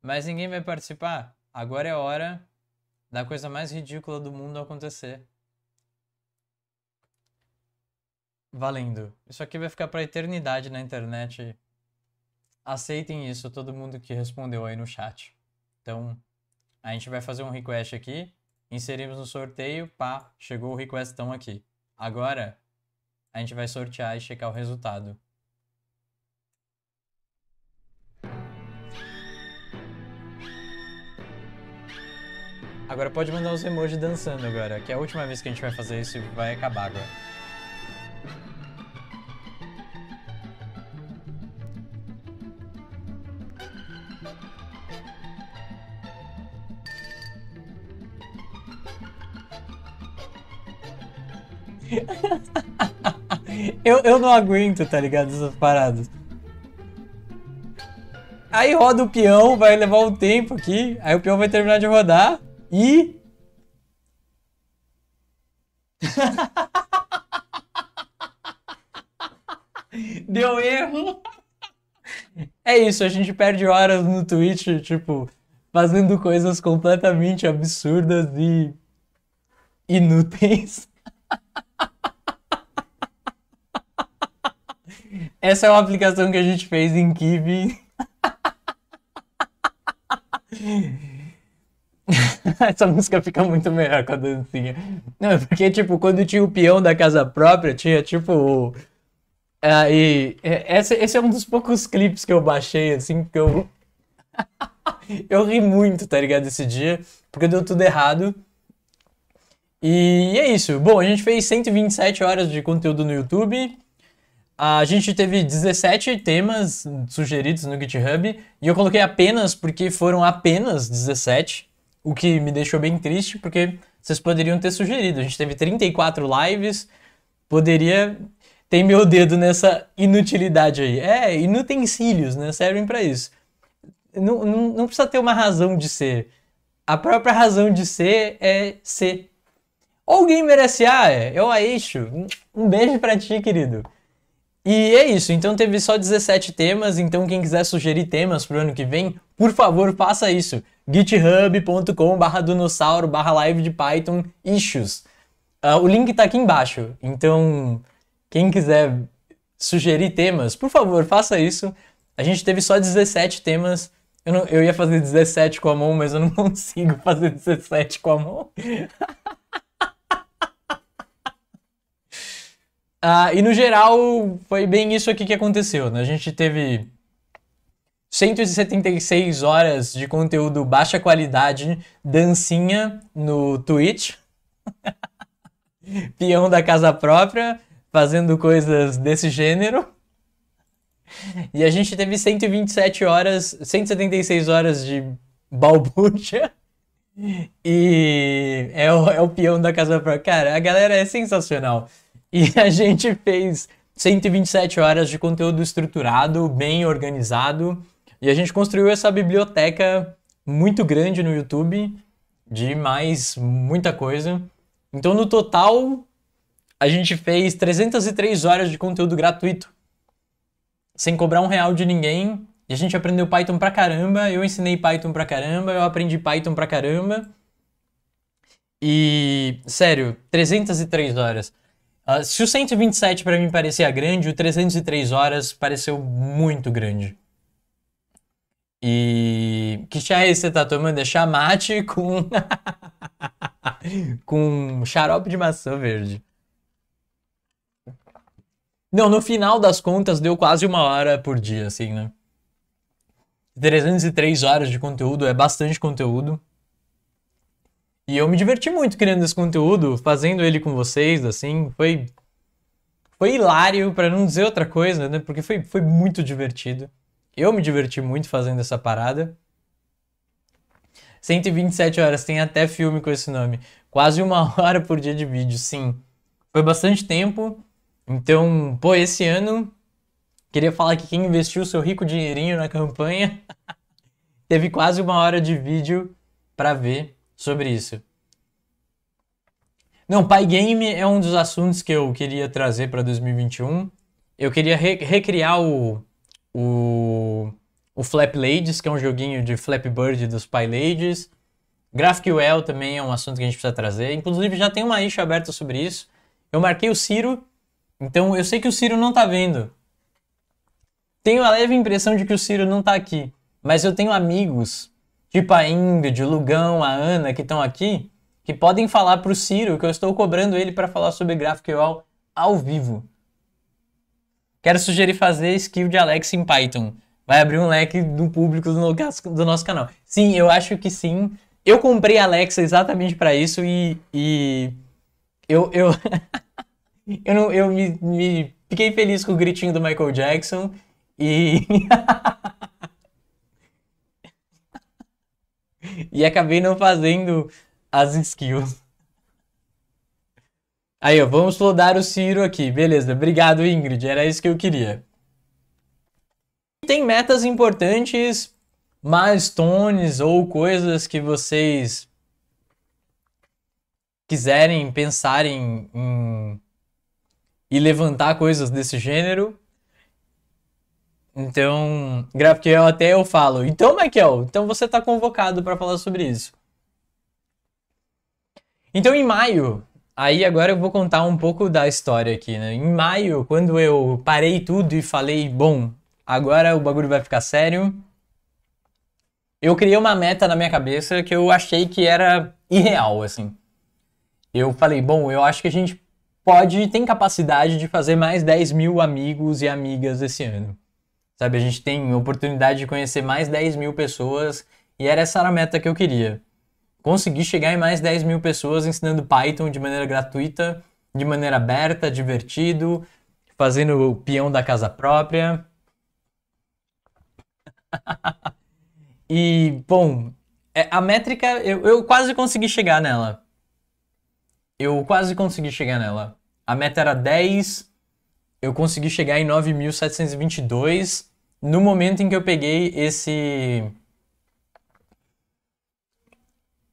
A: mas ninguém vai participar? Agora é hora da coisa mais ridícula do mundo acontecer. Valendo. Isso aqui vai ficar pra eternidade na internet. Aceitem isso, todo mundo que respondeu aí no chat. Então, a gente vai fazer um request aqui. Inserimos no sorteio. Pá, chegou o requestão aqui. Agora, a gente vai sortear e checar o resultado. Agora pode mandar os emojis dançando agora, que é a última vez que a gente vai fazer isso e vai acabar agora. eu, eu não aguento, tá ligado? Essas paradas. Aí roda o peão, vai levar um tempo aqui. Aí o peão vai terminar de rodar. E. Deu erro. É isso, a gente perde horas no Twitch, tipo, fazendo coisas completamente absurdas e inúteis. Essa é uma aplicação que a gente fez em Kiwi. Essa música fica muito melhor com a dancinha. Não, é porque, tipo, quando tinha o peão da casa própria, tinha, tipo. Aí. É, é, esse, esse é um dos poucos clipes que eu baixei, assim, que eu. eu ri muito, tá ligado? Esse dia, porque deu tudo errado. E é isso. Bom, a gente fez 127 horas de conteúdo no YouTube. A gente teve 17 temas sugeridos no GitHub e eu coloquei apenas porque foram apenas 17 o que me deixou bem triste, porque vocês poderiam ter sugerido. A gente teve 34 lives, poderia ter meu dedo nessa inutilidade aí. É, inutensílios, né? Servem para isso. Não, não, não precisa ter uma razão de ser. A própria razão de ser é ser. Ou alguém merece, ah, é, eu a Um beijo para ti, querido. E é isso, então teve só 17 temas, então quem quiser sugerir temas pro ano que vem, por favor, faça isso github.com/barra barra live de Python issues. Uh, o link está aqui embaixo, então quem quiser sugerir temas, por favor, faça isso. A gente teve só 17 temas. Eu, não, eu ia fazer 17 com a mão, mas eu não consigo fazer 17 com a mão. ah, e no geral, foi bem isso aqui que aconteceu. Né? A gente teve 176 horas de conteúdo baixa qualidade, dancinha no Twitch, peão da casa própria, fazendo coisas desse gênero. E a gente teve 127 horas, 176 horas de balbúrdia. E é o, é o peão da casa própria. Cara, a galera é sensacional. E a gente fez 127 horas de conteúdo estruturado, bem organizado. E a gente construiu essa biblioteca muito grande no YouTube, de mais muita coisa. Então, no total, a gente fez 303 horas de conteúdo gratuito, sem cobrar um real de ninguém. E a gente aprendeu Python pra caramba, eu ensinei Python pra caramba, eu aprendi Python pra caramba. E, sério, 303 horas. Uh, se o 127 para mim parecia grande, o 303 horas pareceu muito grande. E que chá é esse que você tá tomando? É chamate com com xarope de maçã verde. Não, no final das contas deu quase uma hora por dia, assim, né? 303 horas de conteúdo é bastante conteúdo. E eu me diverti muito criando esse conteúdo, fazendo ele com vocês, assim, foi foi hilário para não dizer outra coisa, né? Porque foi, foi muito divertido. Eu me diverti muito fazendo essa parada. 127 horas, tem até filme com esse nome. Quase uma hora por dia de vídeo, sim. Foi bastante tempo. Então, pô, esse ano, queria falar que quem investiu seu rico dinheirinho na campanha teve quase uma hora de vídeo para ver sobre isso. Não, Pai Game é um dos assuntos que eu queria trazer para 2021. Eu queria re recriar o, o, o Flap Ladies, que é um joguinho de Flap Bird dos PyLadies. GraphQL também é um assunto que a gente precisa trazer. Inclusive, já tem uma isha aberta sobre isso. Eu marquei o Ciro, então eu sei que o Ciro não tá vendo. Tenho a leve impressão de que o Ciro não tá aqui, mas eu tenho amigos, tipo a Ingrid, o Lugão, a Ana, que estão aqui, que podem falar pro Ciro que eu estou cobrando ele para falar sobre GraphQL ao vivo. Quero sugerir fazer skill de Alex em Python. Vai abrir um leque do público do nosso canal. Sim, eu acho que sim. Eu comprei a Alexa exatamente para isso e, e, eu eu eu, não, eu me, me fiquei feliz com o gritinho do Michael Jackson e e acabei não fazendo as skills. Aí, ó, vamos flodar o Ciro aqui. Beleza, obrigado, Ingrid. Era isso que eu queria. Tem metas importantes, milestones ou coisas que vocês quiserem pensar em, em e levantar coisas desse gênero. Então, GraphQL até eu falo. Então, Michael, então você está convocado para falar sobre isso. Então, em maio, Aí agora eu vou contar um pouco da história aqui, né? Em maio, quando eu parei tudo e falei, bom, agora o bagulho vai ficar sério, eu criei uma meta na minha cabeça que eu achei que era irreal, assim. Eu falei, bom, eu acho que a gente pode, tem capacidade de fazer mais 10 mil amigos e amigas esse ano. Sabe, a gente tem oportunidade de conhecer mais 10 mil pessoas e era essa a meta que eu queria conseguir chegar em mais 10 mil pessoas ensinando Python de maneira gratuita, de maneira aberta, divertido, fazendo o peão da casa própria. e, bom, é, a métrica, eu, eu quase consegui chegar nela. Eu quase consegui chegar nela. A meta era 10, eu consegui chegar em 9.722 no momento em que eu peguei esse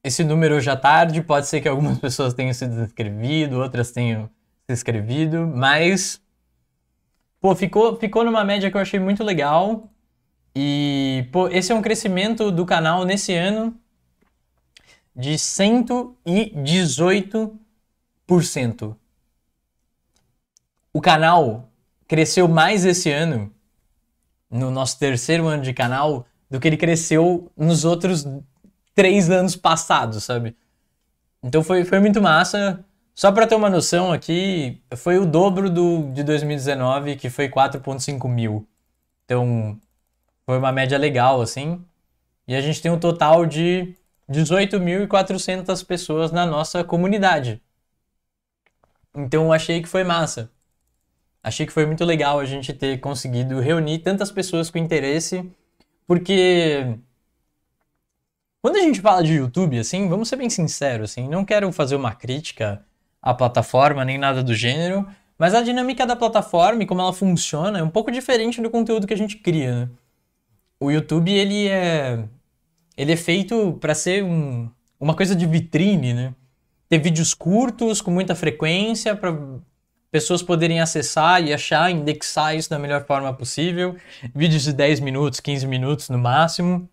A: esse número já tarde, pode ser que algumas pessoas tenham se desinscrevido, outras tenham se inscrevido, mas pô, ficou, ficou numa média que eu achei muito legal. E pô, esse é um crescimento do canal nesse ano de 118%. O canal cresceu mais esse ano, no nosso terceiro ano de canal, do que ele cresceu nos outros três anos passados, sabe? Então foi, foi muito massa. Só para ter uma noção aqui, foi o dobro do de 2019, que foi 4.5 mil. Então, foi uma média legal, assim. E a gente tem um total de 18.400 pessoas na nossa comunidade. Então, achei que foi massa. Achei que foi muito legal a gente ter conseguido reunir tantas pessoas com interesse, porque quando a gente fala de YouTube, assim, vamos ser bem sinceros, assim, não quero fazer uma crítica à plataforma nem nada do gênero, mas a dinâmica da plataforma e como ela funciona é um pouco diferente do conteúdo que a gente cria. Né? O YouTube ele é ele é feito para ser um, uma coisa de vitrine, né? Ter vídeos curtos com muita frequência para pessoas poderem acessar e achar, indexar isso da melhor forma possível. Vídeos de 10 minutos, 15 minutos no máximo.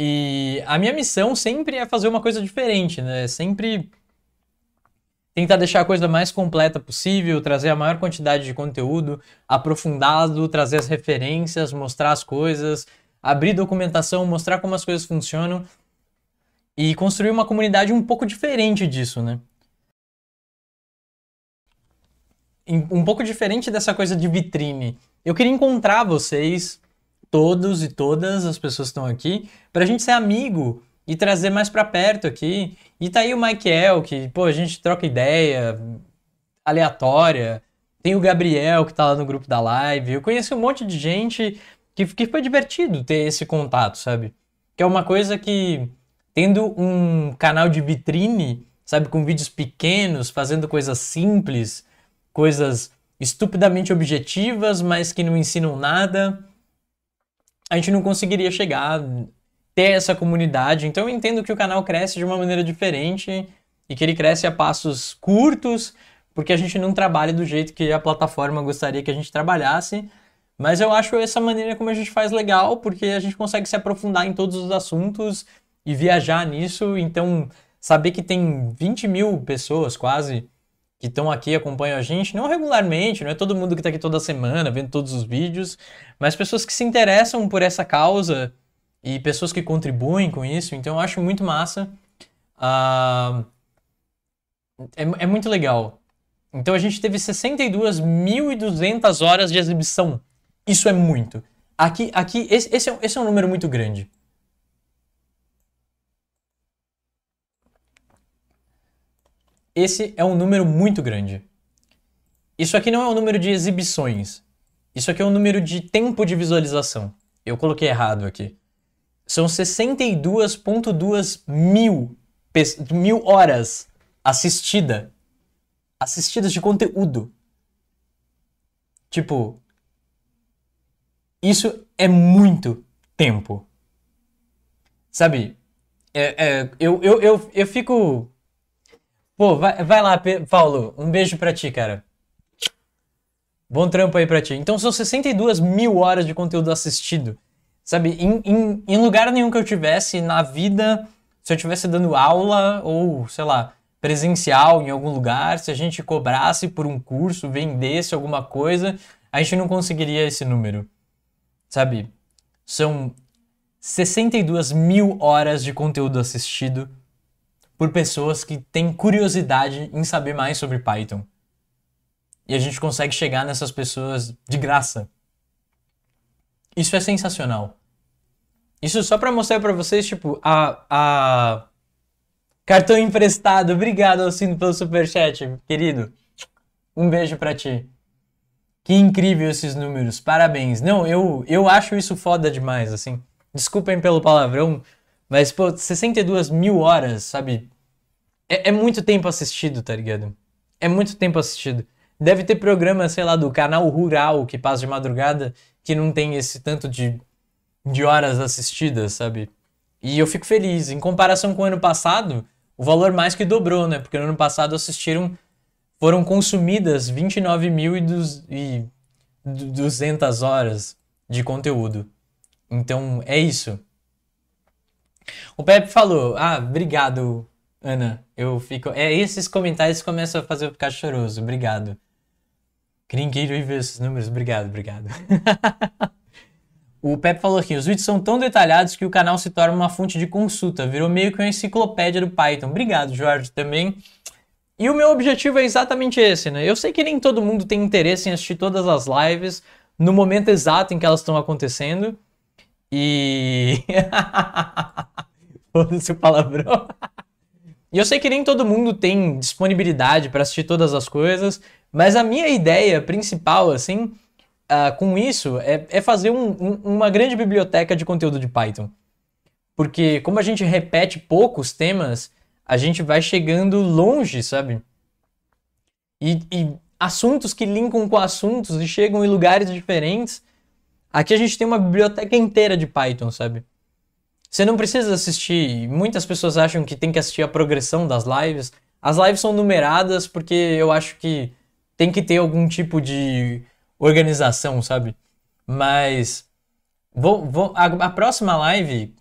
A: E a minha missão sempre é fazer uma coisa diferente, né? Sempre tentar deixar a coisa mais completa possível, trazer a maior quantidade de conteúdo aprofundado, trazer as referências, mostrar as coisas, abrir documentação, mostrar como as coisas funcionam e construir uma comunidade um pouco diferente disso, né? Um pouco diferente dessa coisa de vitrine. Eu queria encontrar vocês, todos e todas as pessoas que estão aqui, para a gente ser amigo e trazer mais para perto aqui. E tá aí o Michael, que, pô, a gente troca ideia aleatória. Tem o Gabriel, que tá lá no grupo da live. Eu conheci um monte de gente que, que foi divertido ter esse contato, sabe? Que é uma coisa que, tendo um canal de vitrine, sabe, com vídeos pequenos, fazendo coisas simples, coisas estupidamente objetivas, mas que não ensinam nada, a gente não conseguiria chegar, ter essa comunidade. Então eu entendo que o canal cresce de uma maneira diferente e que ele cresce a passos curtos, porque a gente não trabalha do jeito que a plataforma gostaria que a gente trabalhasse. Mas eu acho essa maneira como a gente faz legal, porque a gente consegue se aprofundar em todos os assuntos e viajar nisso. Então, saber que tem 20 mil pessoas quase que estão aqui, acompanham a gente, não regularmente, não é todo mundo que está aqui toda semana vendo todos os vídeos, mas pessoas que se interessam por essa causa e pessoas que contribuem com isso, então eu acho muito massa. Uh, é, é muito legal. Então a gente teve 62.200 horas de exibição. Isso é muito. Aqui, aqui esse, esse, é, esse é um número muito grande. Esse é um número muito grande. Isso aqui não é um número de exibições. Isso aqui é um número de tempo de visualização. Eu coloquei errado aqui. São 62,2 mil, mil horas assistida. Assistidas de conteúdo. Tipo, isso é muito tempo. Sabe? É, é, eu, eu, eu, eu fico Pô, vai, vai lá, Paulo. Um beijo pra ti, cara. Bom trampo aí pra ti. Então são 62 mil horas de conteúdo assistido. Sabe, em, em, em lugar nenhum que eu tivesse na vida, se eu estivesse dando aula ou, sei lá, presencial em algum lugar, se a gente cobrasse por um curso, vendesse alguma coisa, a gente não conseguiria esse número. Sabe? São 62 mil horas de conteúdo assistido por pessoas que têm curiosidade em saber mais sobre Python. E a gente consegue chegar nessas pessoas de graça. Isso é sensacional. Isso só para mostrar para vocês, tipo, a, a Cartão emprestado. Obrigado, Alcino, pelo superchat, querido. Um beijo para ti. Que incrível esses números. Parabéns. Não, eu, eu acho isso foda demais, assim. Desculpem pelo palavrão, mas, pô, 62 mil horas, sabe? É, é, muito tempo assistido, tá ligado? É muito tempo assistido. Deve ter programa, sei lá, do canal Rural que passa de madrugada que não tem esse tanto de, de horas assistidas, sabe? E eu fico feliz. Em comparação com o ano passado, o valor mais que dobrou, né? Porque no ano passado assistiram. Foram consumidas 29.200 horas de conteúdo. Então é isso. O Pepe falou: Ah, obrigado, Ana. Eu fico. É, esses comentários começam a fazer eu ficar choroso. Obrigado. Queria incrível ver esses números. Obrigado, obrigado. o Pepe falou aqui: os vídeos são tão detalhados que o canal se torna uma fonte de consulta. Virou meio que uma enciclopédia do Python. Obrigado, Jorge, também. E o meu objetivo é exatamente esse, né? Eu sei que nem todo mundo tem interesse em assistir todas as lives no momento exato em que elas estão acontecendo. E. Foda-se o palavrão. E eu sei que nem todo mundo tem disponibilidade para assistir todas as coisas, mas a minha ideia principal, assim, uh, com isso, é, é fazer um, um, uma grande biblioteca de conteúdo de Python. Porque, como a gente repete poucos temas, a gente vai chegando longe, sabe? E, e assuntos que linkam com assuntos e chegam em lugares diferentes Aqui a gente tem uma biblioteca inteira de Python, sabe? Você não precisa assistir. Muitas pessoas acham que tem que assistir a progressão das lives. As lives são numeradas porque eu acho que tem que ter algum tipo de organização, sabe? Mas vou, vou, a, a próxima live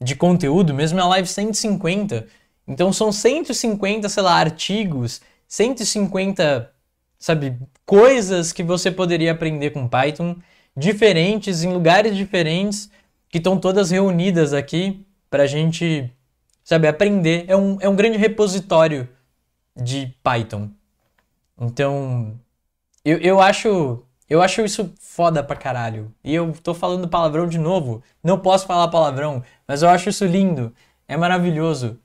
A: de conteúdo mesmo é a live 150. Então são 150, sei lá, artigos, 150, sabe, coisas que você poderia aprender com Python diferentes, em lugares diferentes, que estão todas reunidas aqui para a gente, sabe, aprender. É um, é um grande repositório de Python. Então, eu, eu acho eu acho isso foda pra caralho. E eu tô falando palavrão de novo. Não posso falar palavrão, mas eu acho isso lindo. É maravilhoso.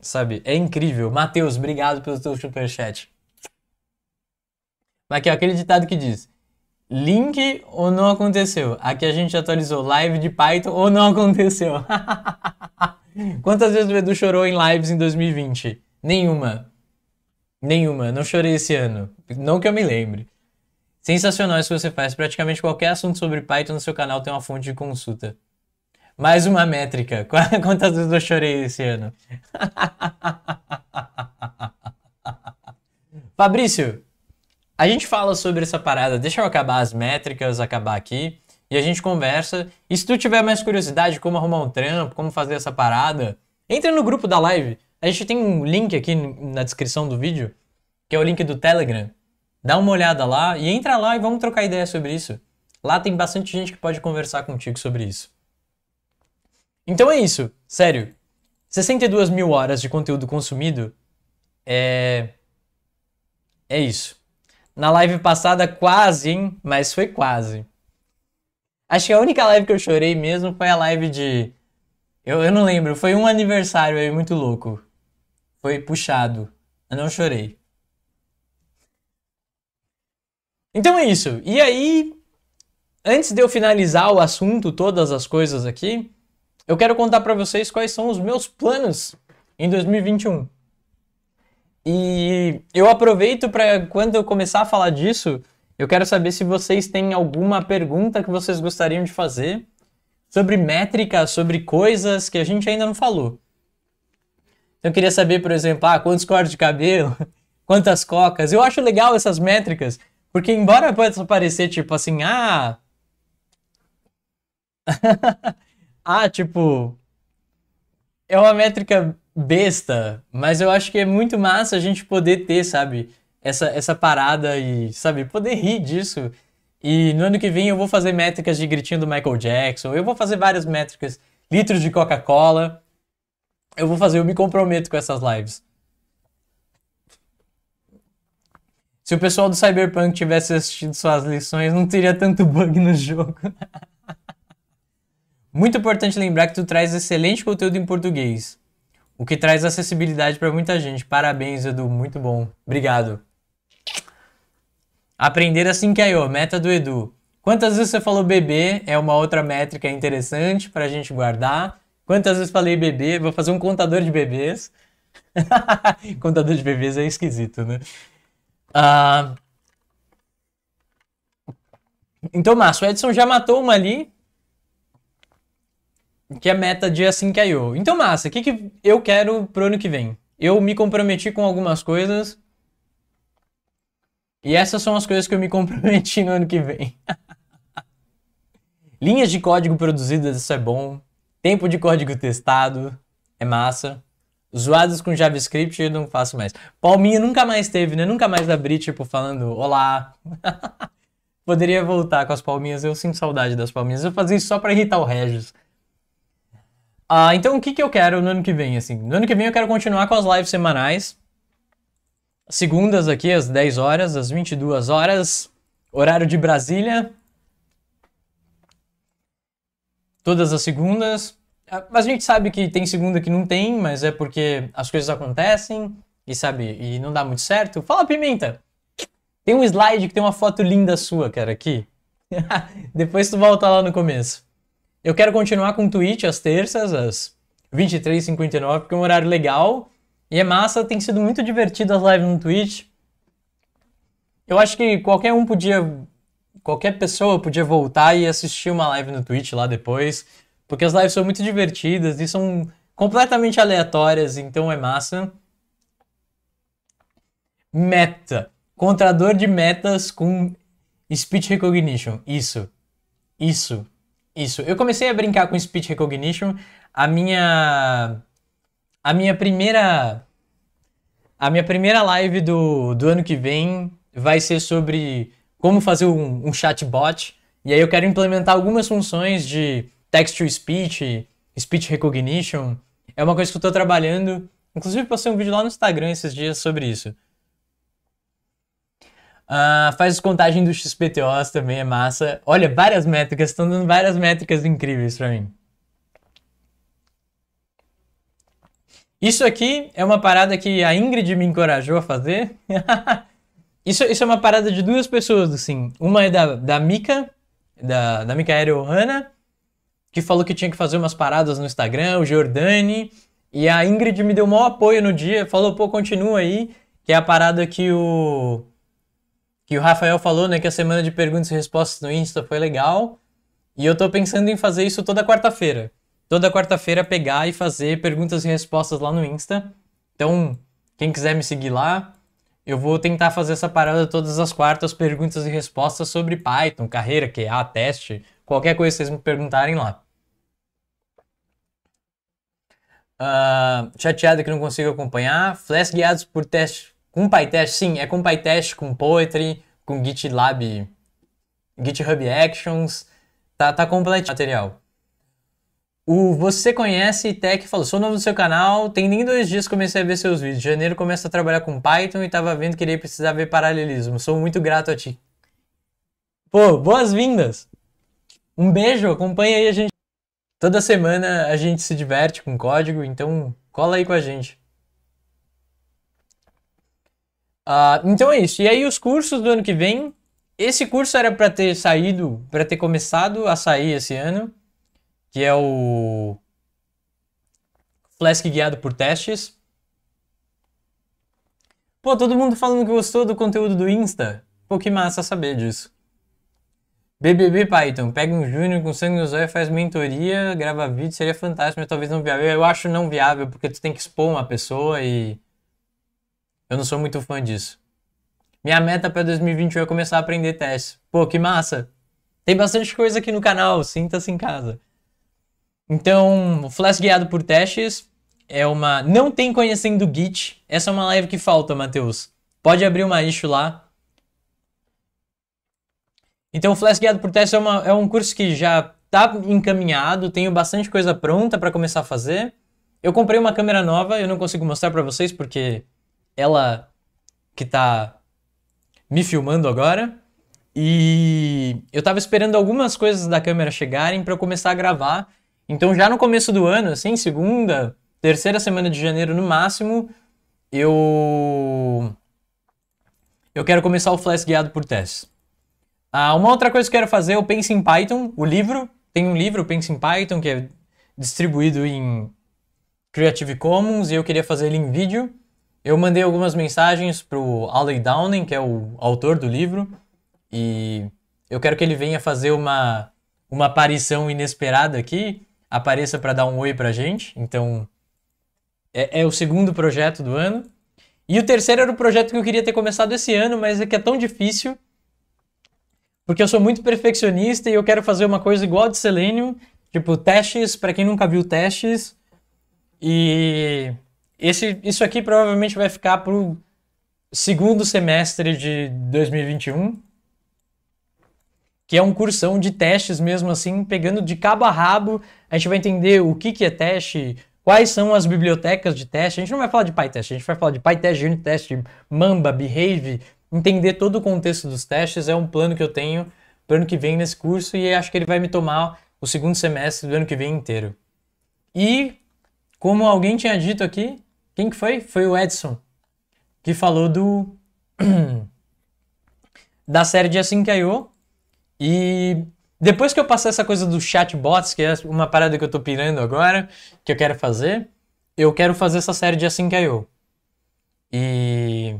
A: Sabe? É incrível. Matheus, obrigado pelo teu superchat. Aqui, ó, aquele ditado que diz: Link ou não aconteceu? Aqui a gente atualizou live de Python ou não aconteceu? Quantas vezes o Edu chorou em lives em 2020? Nenhuma. Nenhuma. Não chorei esse ano. Não que eu me lembre. Sensacional isso que você faz. Praticamente qualquer assunto sobre Python no seu canal tem uma fonte de consulta. Mais uma métrica. Quantas vezes eu chorei esse ano? Fabrício, a gente fala sobre essa parada, deixa eu acabar as métricas, acabar aqui, e a gente conversa. E se tu tiver mais curiosidade como arrumar um trampo, como fazer essa parada, entra no grupo da live. A gente tem um link aqui na descrição do vídeo, que é o link do Telegram. Dá uma olhada lá e entra lá e vamos trocar ideia sobre isso. Lá tem bastante gente que pode conversar contigo sobre isso. Então é isso, sério. 62 mil horas de conteúdo consumido é. É isso. Na live passada, quase, hein? Mas foi quase. Acho que a única live que eu chorei mesmo foi a live de. Eu, eu não lembro, foi um aniversário aí muito louco. Foi puxado. Eu não chorei. Então é isso. E aí, antes de eu finalizar o assunto, todas as coisas aqui, eu quero contar para vocês quais são os meus planos em 2021. E eu aproveito para quando eu começar a falar disso, eu quero saber se vocês têm alguma pergunta que vocês gostariam de fazer sobre métricas, sobre coisas que a gente ainda não falou. Então eu queria saber, por exemplo, ah, quantos cortes de cabelo, quantas cocas. Eu acho legal essas métricas, porque embora possa parecer tipo assim, ah, ah, tipo, é uma métrica besta, mas eu acho que é muito massa a gente poder ter, sabe, essa, essa parada e, sabe, poder rir disso. E no ano que vem eu vou fazer métricas de gritinho do Michael Jackson, eu vou fazer várias métricas, litros de Coca-Cola. Eu vou fazer, eu me comprometo com essas lives. Se o pessoal do Cyberpunk tivesse assistido suas lições, não teria tanto bug no jogo. Muito importante lembrar que tu traz excelente conteúdo em português o que traz acessibilidade para muita gente. Parabéns, Edu, muito bom. Obrigado. Aprender assim que aí, meta do Edu. Quantas vezes você falou bebê é uma outra métrica interessante para a gente guardar. Quantas vezes falei bebê? Vou fazer um contador de bebês. contador de bebês é esquisito, né? Uh... Então, Márcio, o Edson já matou uma ali que é meta de assim que eu. Então, massa, o que, que eu quero pro ano que vem? Eu me comprometi com algumas coisas. E essas são as coisas que eu me comprometi no ano que vem. Linhas de código produzidas, isso é bom. Tempo de código testado, é massa. Zoadas com JavaScript, eu não faço mais. Palminha nunca mais teve, né? Nunca mais da Brit, tipo, falando olá. Poderia voltar com as palminhas, eu sinto saudade das palminhas. Eu fazia isso só pra irritar o Regis. Ah, então o que, que eu quero no ano que vem, assim? No ano que vem eu quero continuar com as lives semanais. Segundas aqui, às 10 horas, às 22 horas, horário de Brasília. Todas as segundas. Ah, mas a gente sabe que tem segunda que não tem, mas é porque as coisas acontecem e sabe, e não dá muito certo. Fala, Pimenta! Tem um slide que tem uma foto linda sua, cara, aqui. Depois tu volta lá no começo. Eu quero continuar com o Twitch às terças, às 23h59, porque é um horário legal. E é massa, tem sido muito divertido as lives no Twitch. Eu acho que qualquer um podia. Qualquer pessoa podia voltar e assistir uma live no Twitch lá depois. Porque as lives são muito divertidas e são completamente aleatórias, então é massa. Meta. Contrador de metas com speech recognition. Isso. Isso. Isso, eu comecei a brincar com speech recognition. A minha a minha primeira a minha primeira live do, do ano que vem vai ser sobre como fazer um, um chatbot. E aí eu quero implementar algumas funções de text to speech, speech recognition. É uma coisa que eu estou trabalhando. Inclusive, passei um vídeo lá no Instagram esses dias sobre isso. Uh, faz contagem dos XPTOs também, é massa. Olha, várias métricas, estão dando várias métricas incríveis para mim. Isso aqui é uma parada que a Ingrid me encorajou a fazer. isso, isso é uma parada de duas pessoas, assim. Uma é da, da Mika, da, da Micaela Ohana, que falou que tinha que fazer umas paradas no Instagram, o Jordani. E a Ingrid me deu o maior apoio no dia, falou, pô, continua aí, que é a parada que o que o Rafael falou, né, que a semana de perguntas e respostas no Insta foi legal. E eu tô pensando em fazer isso toda quarta-feira. Toda quarta-feira pegar e fazer perguntas e respostas lá no Insta. Então, quem quiser me seguir lá, eu vou tentar fazer essa parada todas as quartas, perguntas e respostas sobre Python, carreira, QA, teste, qualquer coisa que vocês me perguntarem lá. Uh, chateado que não consigo acompanhar. Flash guiados por teste com PyTest, sim, é com PyTest, com Poetry, com GitLab, GitHub Actions, tá, tá completo o material. O Você Conhece Tech falou, sou novo no seu canal, tem nem dois dias que comecei a ver seus vídeos. Janeiro começo a trabalhar com Python e tava vendo que ele precisar ver paralelismo. Sou muito grato a ti. Pô, boas-vindas! Um beijo, acompanha aí a gente. Toda semana a gente se diverte com código, então cola aí com a gente. Uh, então é isso. E aí os cursos do ano que vem. Esse curso era para ter saído, para ter começado a sair esse ano, que é o Flask guiado por testes. Pô, todo mundo falando que gostou do conteúdo do Insta. Pô, que massa saber disso. BBB Python, pega um júnior com sangue nos olhos, faz mentoria, grava vídeo, seria fantástico, mas talvez não viável. Eu acho não viável, porque tu tem que expor uma pessoa e eu não sou muito fã disso. Minha meta para 2021 é começar a aprender testes. Pô, que massa! Tem bastante coisa aqui no canal, sinta-se em casa. Então, o Flash guiado por testes é uma. Não tem conhecendo Git. Essa é uma live que falta, Matheus. Pode abrir uma issue lá. Então, o Flash guiado por testes é, uma... é um curso que já tá encaminhado, tenho bastante coisa pronta para começar a fazer. Eu comprei uma câmera nova, eu não consigo mostrar para vocês porque ela que tá me filmando agora. E eu tava esperando algumas coisas da câmera chegarem para eu começar a gravar. Então já no começo do ano, assim, segunda, terceira semana de janeiro no máximo, eu eu quero começar o Flash guiado por testes. Ah, uma outra coisa que eu quero fazer é o Pense em Python, o livro. Tem um livro, Pense em Python, que é distribuído em Creative Commons e eu queria fazer ele em vídeo eu mandei algumas mensagens pro Alec Downing, que é o autor do livro, e eu quero que ele venha fazer uma, uma aparição inesperada aqui, apareça para dar um oi pra gente. Então, é, é o segundo projeto do ano. E o terceiro era o projeto que eu queria ter começado esse ano, mas é que é tão difícil, porque eu sou muito perfeccionista e eu quero fazer uma coisa igual a de Selenium, tipo testes, para quem nunca viu testes, e esse, isso aqui provavelmente vai ficar para o segundo semestre de 2021, que é um cursão de testes mesmo assim, pegando de cabo a rabo, a gente vai entender o que, que é teste, quais são as bibliotecas de teste, a gente não vai falar de PyTest, a gente vai falar de PyTest, Unitest, Mamba, Behave, entender todo o contexto dos testes é um plano que eu tenho para o ano que vem nesse curso e acho que ele vai me tomar o segundo semestre do ano que vem inteiro. E, como alguém tinha dito aqui, quem que foi? Foi o Edson, que falou do da série de Assim Caiu. E depois que eu passei essa coisa dos chatbots, que é uma parada que eu tô pirando agora, que eu quero fazer, eu quero fazer essa série de Assim Caiu. E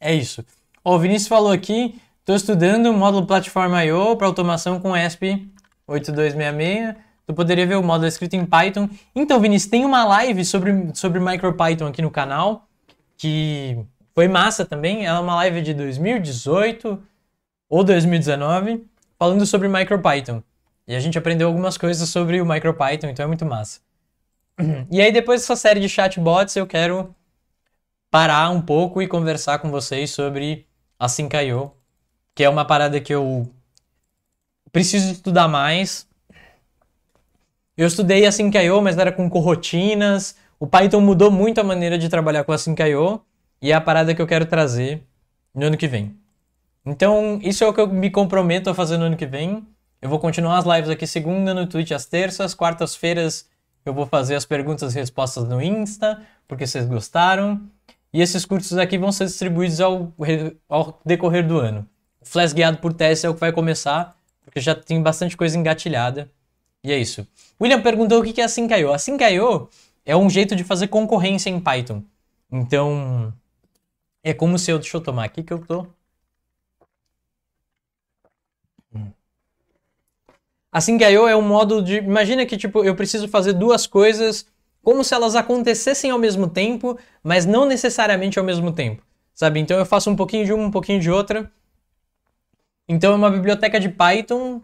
A: é isso. O Vinícius falou aqui, estou estudando o módulo plataforma IO para automação com ESP 8266 tu poderia ver o módulo escrito em Python. Então, Vinícius, tem uma live sobre, sobre MicroPython aqui no canal, que foi massa também. Ela é uma live de 2018 ou 2019, falando sobre MicroPython. E a gente aprendeu algumas coisas sobre o MicroPython, então é muito massa. E aí, depois dessa série de chatbots, eu quero parar um pouco e conversar com vocês sobre a caiu, que é uma parada que eu preciso estudar mais, eu estudei a AsyncIO, mas era com corrotinas. O Python mudou muito a maneira de trabalhar com a AsyncIO e é a parada que eu quero trazer no ano que vem. Então, isso é o que eu me comprometo a fazer no ano que vem. Eu vou continuar as lives aqui segunda no Twitch às terças, quartas-feiras eu vou fazer as perguntas e respostas no Insta, porque vocês gostaram. E esses cursos aqui vão ser distribuídos ao, ao decorrer do ano. O Flash guiado por teste é o que vai começar, porque já tem bastante coisa engatilhada. E é isso. William perguntou o que é a SyncIO. A SyncIO é um jeito de fazer concorrência em Python. Então, é como se eu... Deixa eu tomar aqui que eu tô... A assim SyncIO é um modo de... Imagina que, tipo, eu preciso fazer duas coisas como se elas acontecessem ao mesmo tempo, mas não necessariamente ao mesmo tempo, sabe? Então eu faço um pouquinho de uma, um pouquinho de outra. Então é uma biblioteca de Python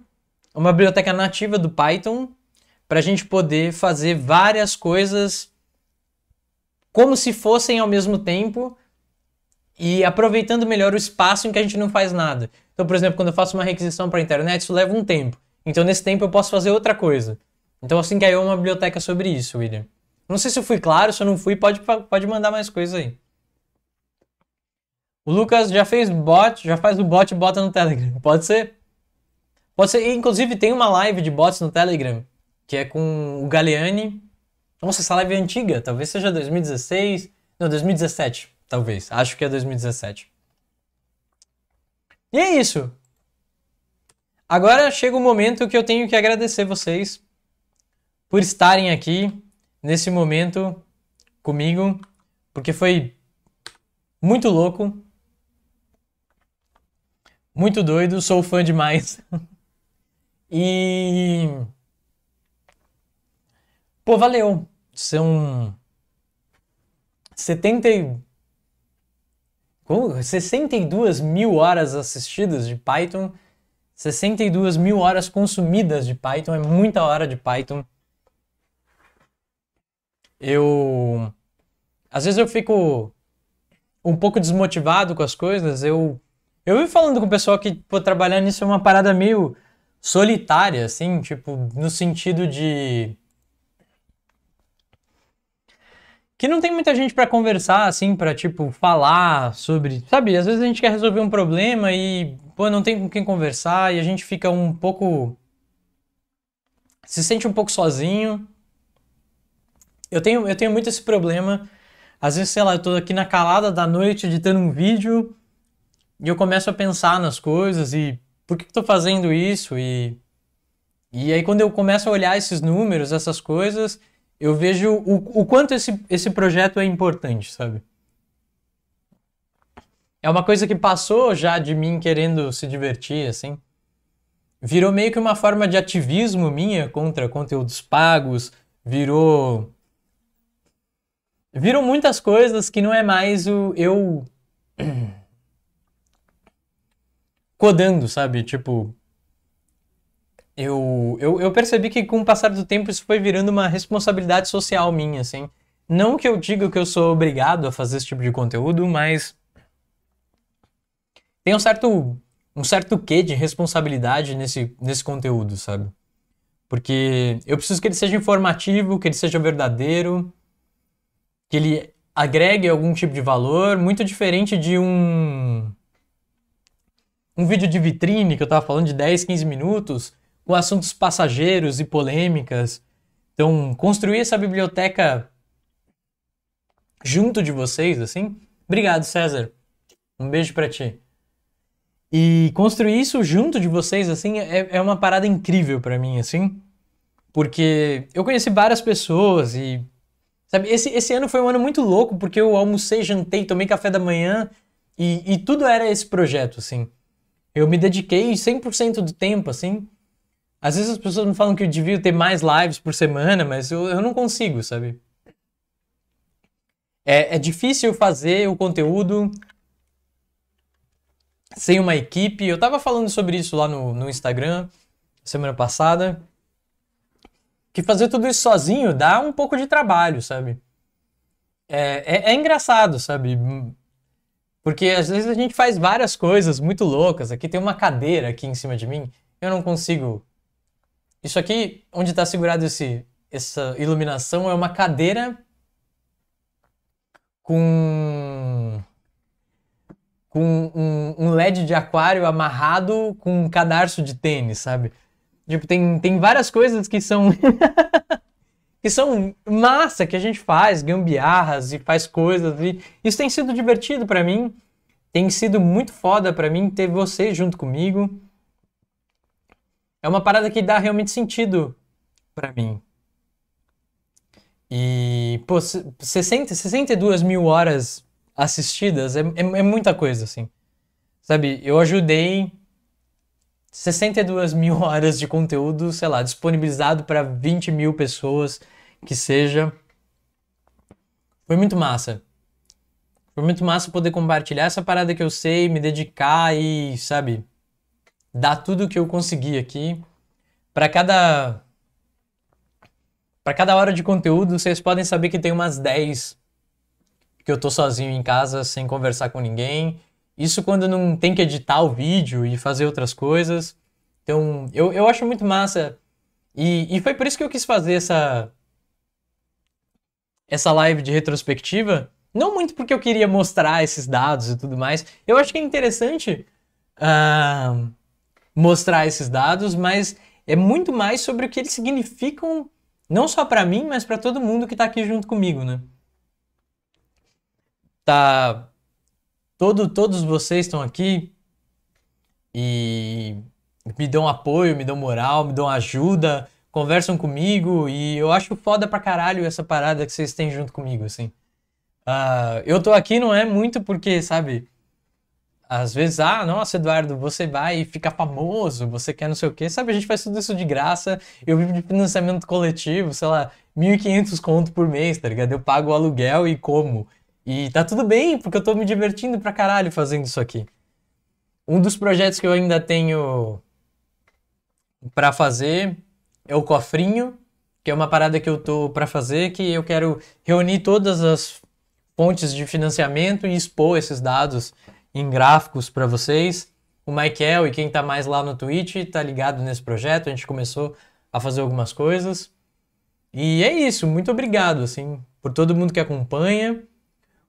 A: uma biblioteca nativa do Python para a gente poder fazer várias coisas como se fossem ao mesmo tempo e aproveitando melhor o espaço em que a gente não faz nada. Então, por exemplo, quando eu faço uma requisição para a internet, isso leva um tempo. Então, nesse tempo, eu posso fazer outra coisa. Então, assim que aí uma biblioteca sobre isso, William. Não sei se eu fui claro, se eu não fui, pode, pode mandar mais coisa aí. O Lucas já fez bot, já faz o bot e bota no Telegram. Pode ser? Pode ser, inclusive tem uma live de bots no Telegram, que é com o Galeani. Nossa, essa live é antiga, talvez seja 2016, não, 2017, talvez. Acho que é 2017. E é isso. Agora chega o momento que eu tenho que agradecer vocês por estarem aqui nesse momento comigo, porque foi muito louco, muito doido, sou fã demais. E. Pô, valeu. São. 70. Como? 62 mil horas assistidas de Python. 62 mil horas consumidas de Python. É muita hora de Python. Eu. Às vezes eu fico um pouco desmotivado com as coisas. Eu. Eu vi falando com o pessoal que, pô, trabalhar nisso é uma parada meio solitária, assim, tipo, no sentido de. Que não tem muita gente para conversar, assim, para tipo, falar sobre. Sabe, às vezes a gente quer resolver um problema e, pô, não tem com quem conversar e a gente fica um pouco. Se sente um pouco sozinho. Eu tenho, eu tenho muito esse problema. Às vezes, sei lá, eu tô aqui na calada da noite editando um vídeo e eu começo a pensar nas coisas e por que, estou fazendo isso? E, e aí, quando eu começo a olhar esses números, essas coisas, eu vejo o, o quanto esse, esse projeto é importante, sabe? É uma coisa que passou já de mim querendo se divertir, assim. Virou meio que uma forma de ativismo minha contra conteúdos pagos, virou. Virou muitas coisas que não é mais o eu codando, sabe? Tipo, eu, eu, eu percebi que com o passar do tempo isso foi virando uma responsabilidade social minha, assim. Não que eu diga que eu sou obrigado a fazer esse tipo de conteúdo, mas tem um certo um certo quê de responsabilidade nesse, nesse conteúdo, sabe? Porque eu preciso que ele seja informativo, que ele seja verdadeiro, que ele agregue algum tipo de valor, muito diferente de um um vídeo de vitrine que eu estava falando de 10, 15 minutos, com assuntos passageiros e polêmicas. Então, construir essa biblioteca junto de vocês, assim. Obrigado, César. Um beijo para ti. E construir isso junto de vocês, assim, é, é uma parada incrível para mim, assim. Porque eu conheci várias pessoas e. Sabe, esse, esse ano foi um ano muito louco, porque eu almocei, jantei, tomei café da manhã e, e tudo era esse projeto, assim. Eu me dediquei 100% do tempo, assim. Às vezes as pessoas me falam que eu devia ter mais lives por semana, mas eu, eu não consigo, sabe? É, é difícil fazer o conteúdo sem uma equipe. Eu tava falando sobre isso lá no, no Instagram semana passada. Que fazer tudo isso sozinho dá um pouco de trabalho, sabe? É, é, é engraçado, sabe? Porque às vezes a gente faz várias coisas muito loucas. Aqui tem uma cadeira aqui em cima de mim. Eu não consigo. Isso aqui, onde está segurado esse, essa iluminação, é uma cadeira com com um, um, LED de aquário amarrado com um cadarço de tênis, sabe? Tipo, tem, tem várias coisas que são que são massa, que a gente faz gambiarras e faz coisas. E isso tem sido divertido para mim. Tem sido muito foda para mim ter você junto comigo. É uma parada que dá realmente sentido para mim. E, pô, 60, 62 mil horas assistidas é, é, é muita coisa, assim. Sabe, eu ajudei 62 mil horas de conteúdo, sei lá, disponibilizado para 20 mil pessoas que seja, foi muito massa. Foi muito massa poder compartilhar essa parada que eu sei, me dedicar e, sabe, dar tudo o que eu consegui aqui. Para cada para cada hora de conteúdo, vocês podem saber que tem umas 10 que eu tô sozinho em casa, sem conversar com ninguém. Isso quando não tem que editar o vídeo e fazer outras coisas. Então, eu, eu acho muito massa. E, e foi por isso que eu quis fazer essa, essa live de retrospectiva, não muito porque eu queria mostrar esses dados e tudo mais, eu acho que é interessante uh, mostrar esses dados, mas é muito mais sobre o que eles significam, não só para mim, mas para todo mundo que está aqui junto comigo, né? Tá. Todo, todos vocês estão aqui e me dão apoio, me dão moral, me dão ajuda, conversam comigo e eu acho foda pra caralho essa parada que vocês têm junto comigo, assim. Uh, eu tô aqui não é muito porque, sabe, às vezes, ah, nossa, Eduardo, você vai ficar famoso, você quer não sei o quê, sabe, a gente faz tudo isso de graça, eu vivo de financiamento coletivo, sei lá, 1.500 conto por mês, tá ligado? Eu pago o aluguel e como. E tá tudo bem, porque eu tô me divertindo pra caralho fazendo isso aqui. Um dos projetos que eu ainda tenho para fazer é o cofrinho, que é uma parada que eu tô para fazer, que eu quero reunir todas as fontes de financiamento e expor esses dados em gráficos para vocês. O Michael e quem tá mais lá no Twitch tá ligado nesse projeto, a gente começou a fazer algumas coisas. E é isso, muito obrigado assim por todo mundo que acompanha.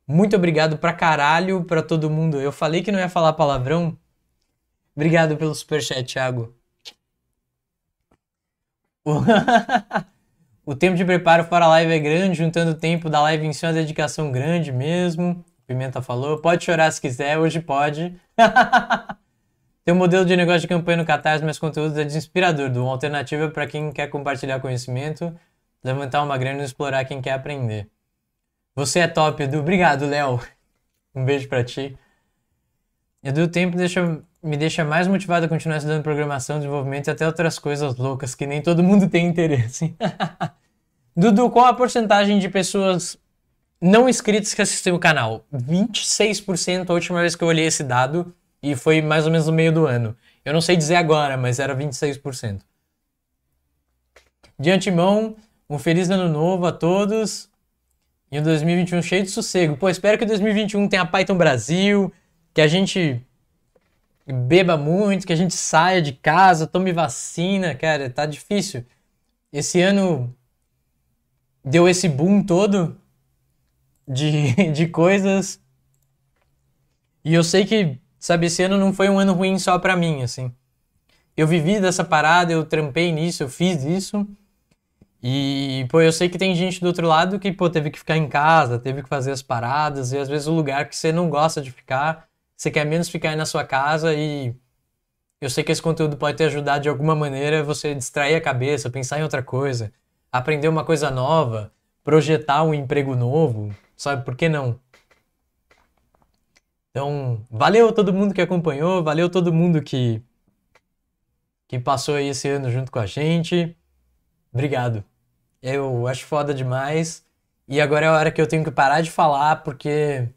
A: Muito obrigado pra caralho pra todo mundo. Eu falei que não ia falar palavrão. Obrigado pelo superchat, Thiago. o tempo de preparo para a live é grande, juntando o tempo da live em si é uma dedicação grande mesmo. Pimenta falou. Pode chorar se quiser, hoje pode. Tem um modelo de negócio de campanha no Catarse, mas conteúdo é desinspirador, de uma alternativa é para quem quer compartilhar conhecimento, levantar uma grana e explorar quem quer aprender. Você é top, Edu. Obrigado, Léo. Um beijo para ti. Edu, o tempo deixa me deixa mais motivado a continuar estudando programação, desenvolvimento e até outras coisas loucas que nem todo mundo tem interesse. Dudu, qual a porcentagem de pessoas não inscritas que assistem o canal? 26% a última vez que eu olhei esse dado e foi mais ou menos no meio do ano. Eu não sei dizer agora, mas era 26%. De antemão, um feliz ano novo a todos e um 2021 cheio de sossego. Pô, espero que 2021 tenha Python Brasil, que a gente beba muito, que a gente saia de casa, tome vacina, cara, tá difícil. Esse ano deu esse boom todo de, de coisas. E eu sei que, sabe, esse ano não foi um ano ruim só pra mim, assim. Eu vivi dessa parada, eu trampei nisso, eu fiz isso. E, pô, eu sei que tem gente do outro lado que, pô, teve que ficar em casa, teve que fazer as paradas, e às vezes o lugar que você não gosta de ficar, você quer menos ficar aí na sua casa e eu sei que esse conteúdo pode te ajudar de alguma maneira você distrair a cabeça, pensar em outra coisa, aprender uma coisa nova, projetar um emprego novo, sabe por que não? Então, valeu todo mundo que acompanhou, valeu todo mundo que que passou aí esse ano junto com a gente. Obrigado. Eu acho foda demais. E agora é a hora que eu tenho que parar de falar, porque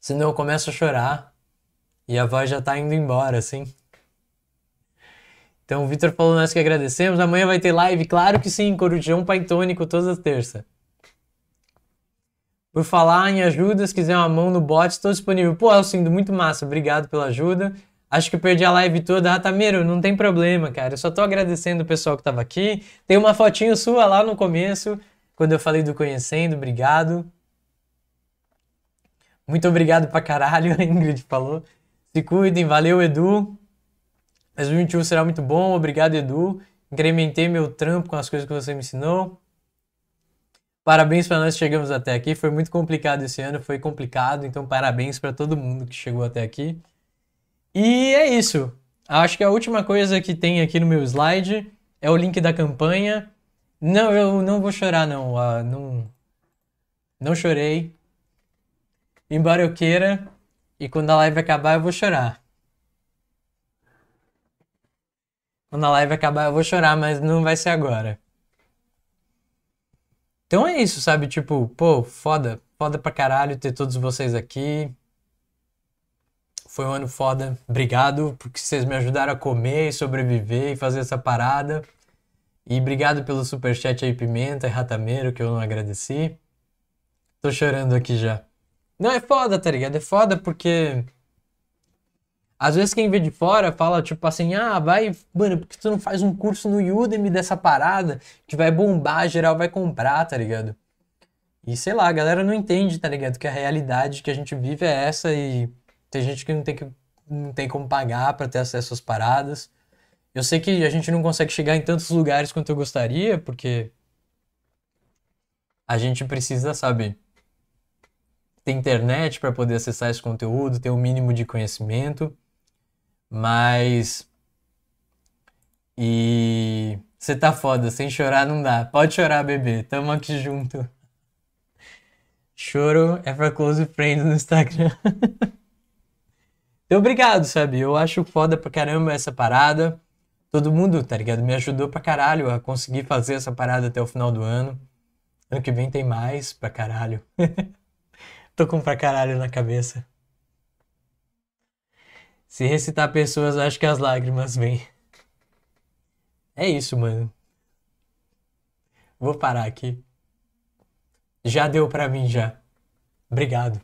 A: senão eu começo a chorar. E a voz já tá indo embora, assim. Então, o Vitor falou, nós que agradecemos. Amanhã vai ter live, claro que sim, Corujão Paitônico, todas as terças. Por falar em ajuda, se quiser uma mão no bot, estou disponível. Pô, Alcindo, muito massa, obrigado pela ajuda. Acho que eu perdi a live toda. Ah, Tamiro, não tem problema, cara. Eu só tô agradecendo o pessoal que tava aqui. Tem uma fotinho sua lá no começo, quando eu falei do conhecendo, obrigado. Muito obrigado pra caralho, a Ingrid falou. Se cuidem, valeu Edu. 2021 será muito bom, obrigado Edu. Incrementei meu trampo com as coisas que você me ensinou. Parabéns para nós que chegamos até aqui. Foi muito complicado esse ano, foi complicado, então parabéns para todo mundo que chegou até aqui. E é isso. Acho que a última coisa que tem aqui no meu slide é o link da campanha. Não, eu não vou chorar não, ah, não, não chorei. Embora eu queira, e quando a live acabar, eu vou chorar. Quando a live acabar, eu vou chorar, mas não vai ser agora. Então é isso, sabe? Tipo, pô, foda. Foda pra caralho ter todos vocês aqui. Foi um ano foda. Obrigado porque vocês me ajudaram a comer e sobreviver e fazer essa parada. E obrigado pelo superchat aí, Pimenta e Ratameiro, que eu não agradeci. Tô chorando aqui já. Não, é foda, tá ligado? É foda porque. Às vezes quem vê de fora fala, tipo assim, ah, vai, mano, por que tu não faz um curso no Udemy dessa parada que vai bombar, geral vai comprar, tá ligado? E sei lá, a galera não entende, tá ligado? Que a realidade que a gente vive é essa e tem gente que não tem, que, não tem como pagar para ter acesso às paradas. Eu sei que a gente não consegue chegar em tantos lugares quanto eu gostaria, porque a gente precisa, sabe, ter internet para poder acessar esse conteúdo, ter o um mínimo de conhecimento, mas. E. Você tá foda, sem chorar não dá. Pode chorar, bebê, tamo aqui junto. Choro é pra close friends no Instagram. então, obrigado, sabe? Eu acho foda pra caramba essa parada. Todo mundo, tá ligado? Me ajudou pra caralho a conseguir fazer essa parada até o final do ano. Ano que vem tem mais pra caralho. Tô com pra caralho na cabeça. Se recitar pessoas, acho que as lágrimas vêm. É isso, mano. Vou parar aqui. Já deu pra mim, já. Obrigado.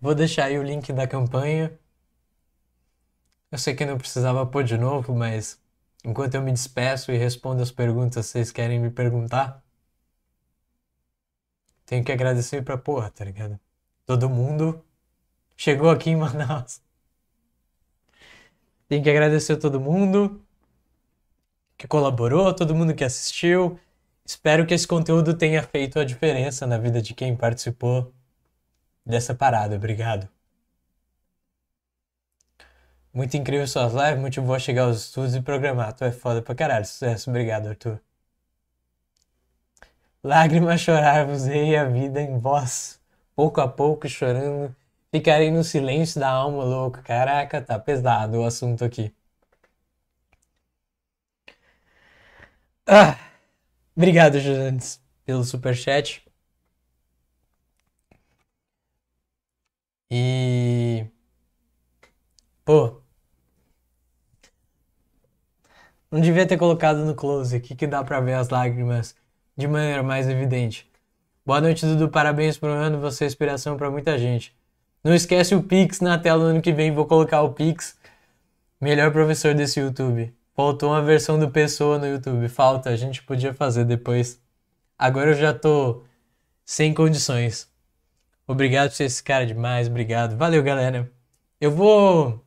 A: Vou deixar aí o link da campanha. Eu sei que não precisava pôr de novo, mas Enquanto eu me despeço e respondo as perguntas que vocês querem me perguntar, tenho que agradecer pra porra, tá ligado? Todo mundo chegou aqui em Manaus. Tenho que agradecer a todo mundo que colaborou, todo mundo que assistiu. Espero que esse conteúdo tenha feito a diferença na vida de quem participou dessa parada. Obrigado. Muito incrível suas lives, muito bom chegar aos estudos e programar. Tu é foda pra caralho. Sucesso, obrigado, Arthur. Lágrimas chorar-vos rei a vida em vós. Pouco a pouco chorando. Ficarei no silêncio da alma louca. Caraca, tá pesado o assunto aqui. Ah, obrigado, Jurantes, pelo superchat. E. Pô, Não devia ter colocado no close aqui que dá pra ver as lágrimas de maneira mais evidente. Boa noite, Dudu. Parabéns por um ano. Você é inspiração para muita gente. Não esquece o Pix na tela no ano que vem. Vou colocar o Pix. Melhor professor desse YouTube. Faltou uma versão do Pessoa no YouTube. Falta. A gente podia fazer depois. Agora eu já tô sem condições. Obrigado por ser esse cara demais. Obrigado. Valeu, galera. Eu vou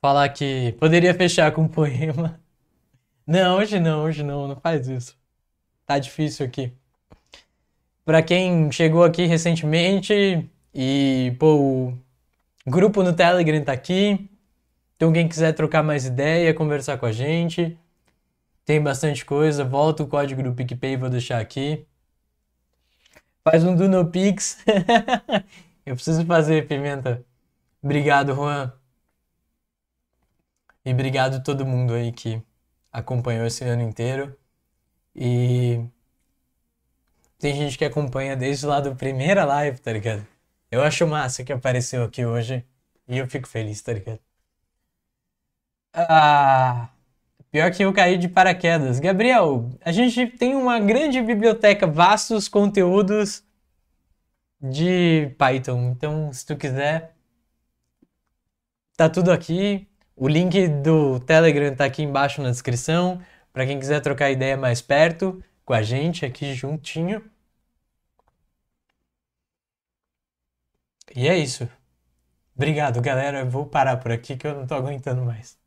A: falar que poderia fechar com um poema. Não, hoje não, hoje não, não faz isso. Tá difícil aqui. Pra quem chegou aqui recentemente e, pô, o grupo no Telegram tá aqui. Então quem quiser trocar mais ideia, conversar com a gente, tem bastante coisa, volta o código do PicPay, vou deixar aqui. Faz um do no Pix. Eu preciso fazer, Pimenta. Obrigado, Juan. E obrigado a todo mundo aí que acompanhou esse ano inteiro. E tem gente que acompanha desde lá do primeira live, tá ligado? Eu acho massa que apareceu aqui hoje e eu fico feliz, tá ligado? Ah, pior que eu caí de paraquedas. Gabriel, a gente tem uma grande biblioteca, vastos conteúdos de Python. Então, se tu quiser, tá tudo aqui. O link do Telegram tá aqui embaixo na descrição, para quem quiser trocar ideia mais perto com a gente aqui juntinho. E é isso. Obrigado, galera. Eu vou parar por aqui que eu não tô aguentando mais.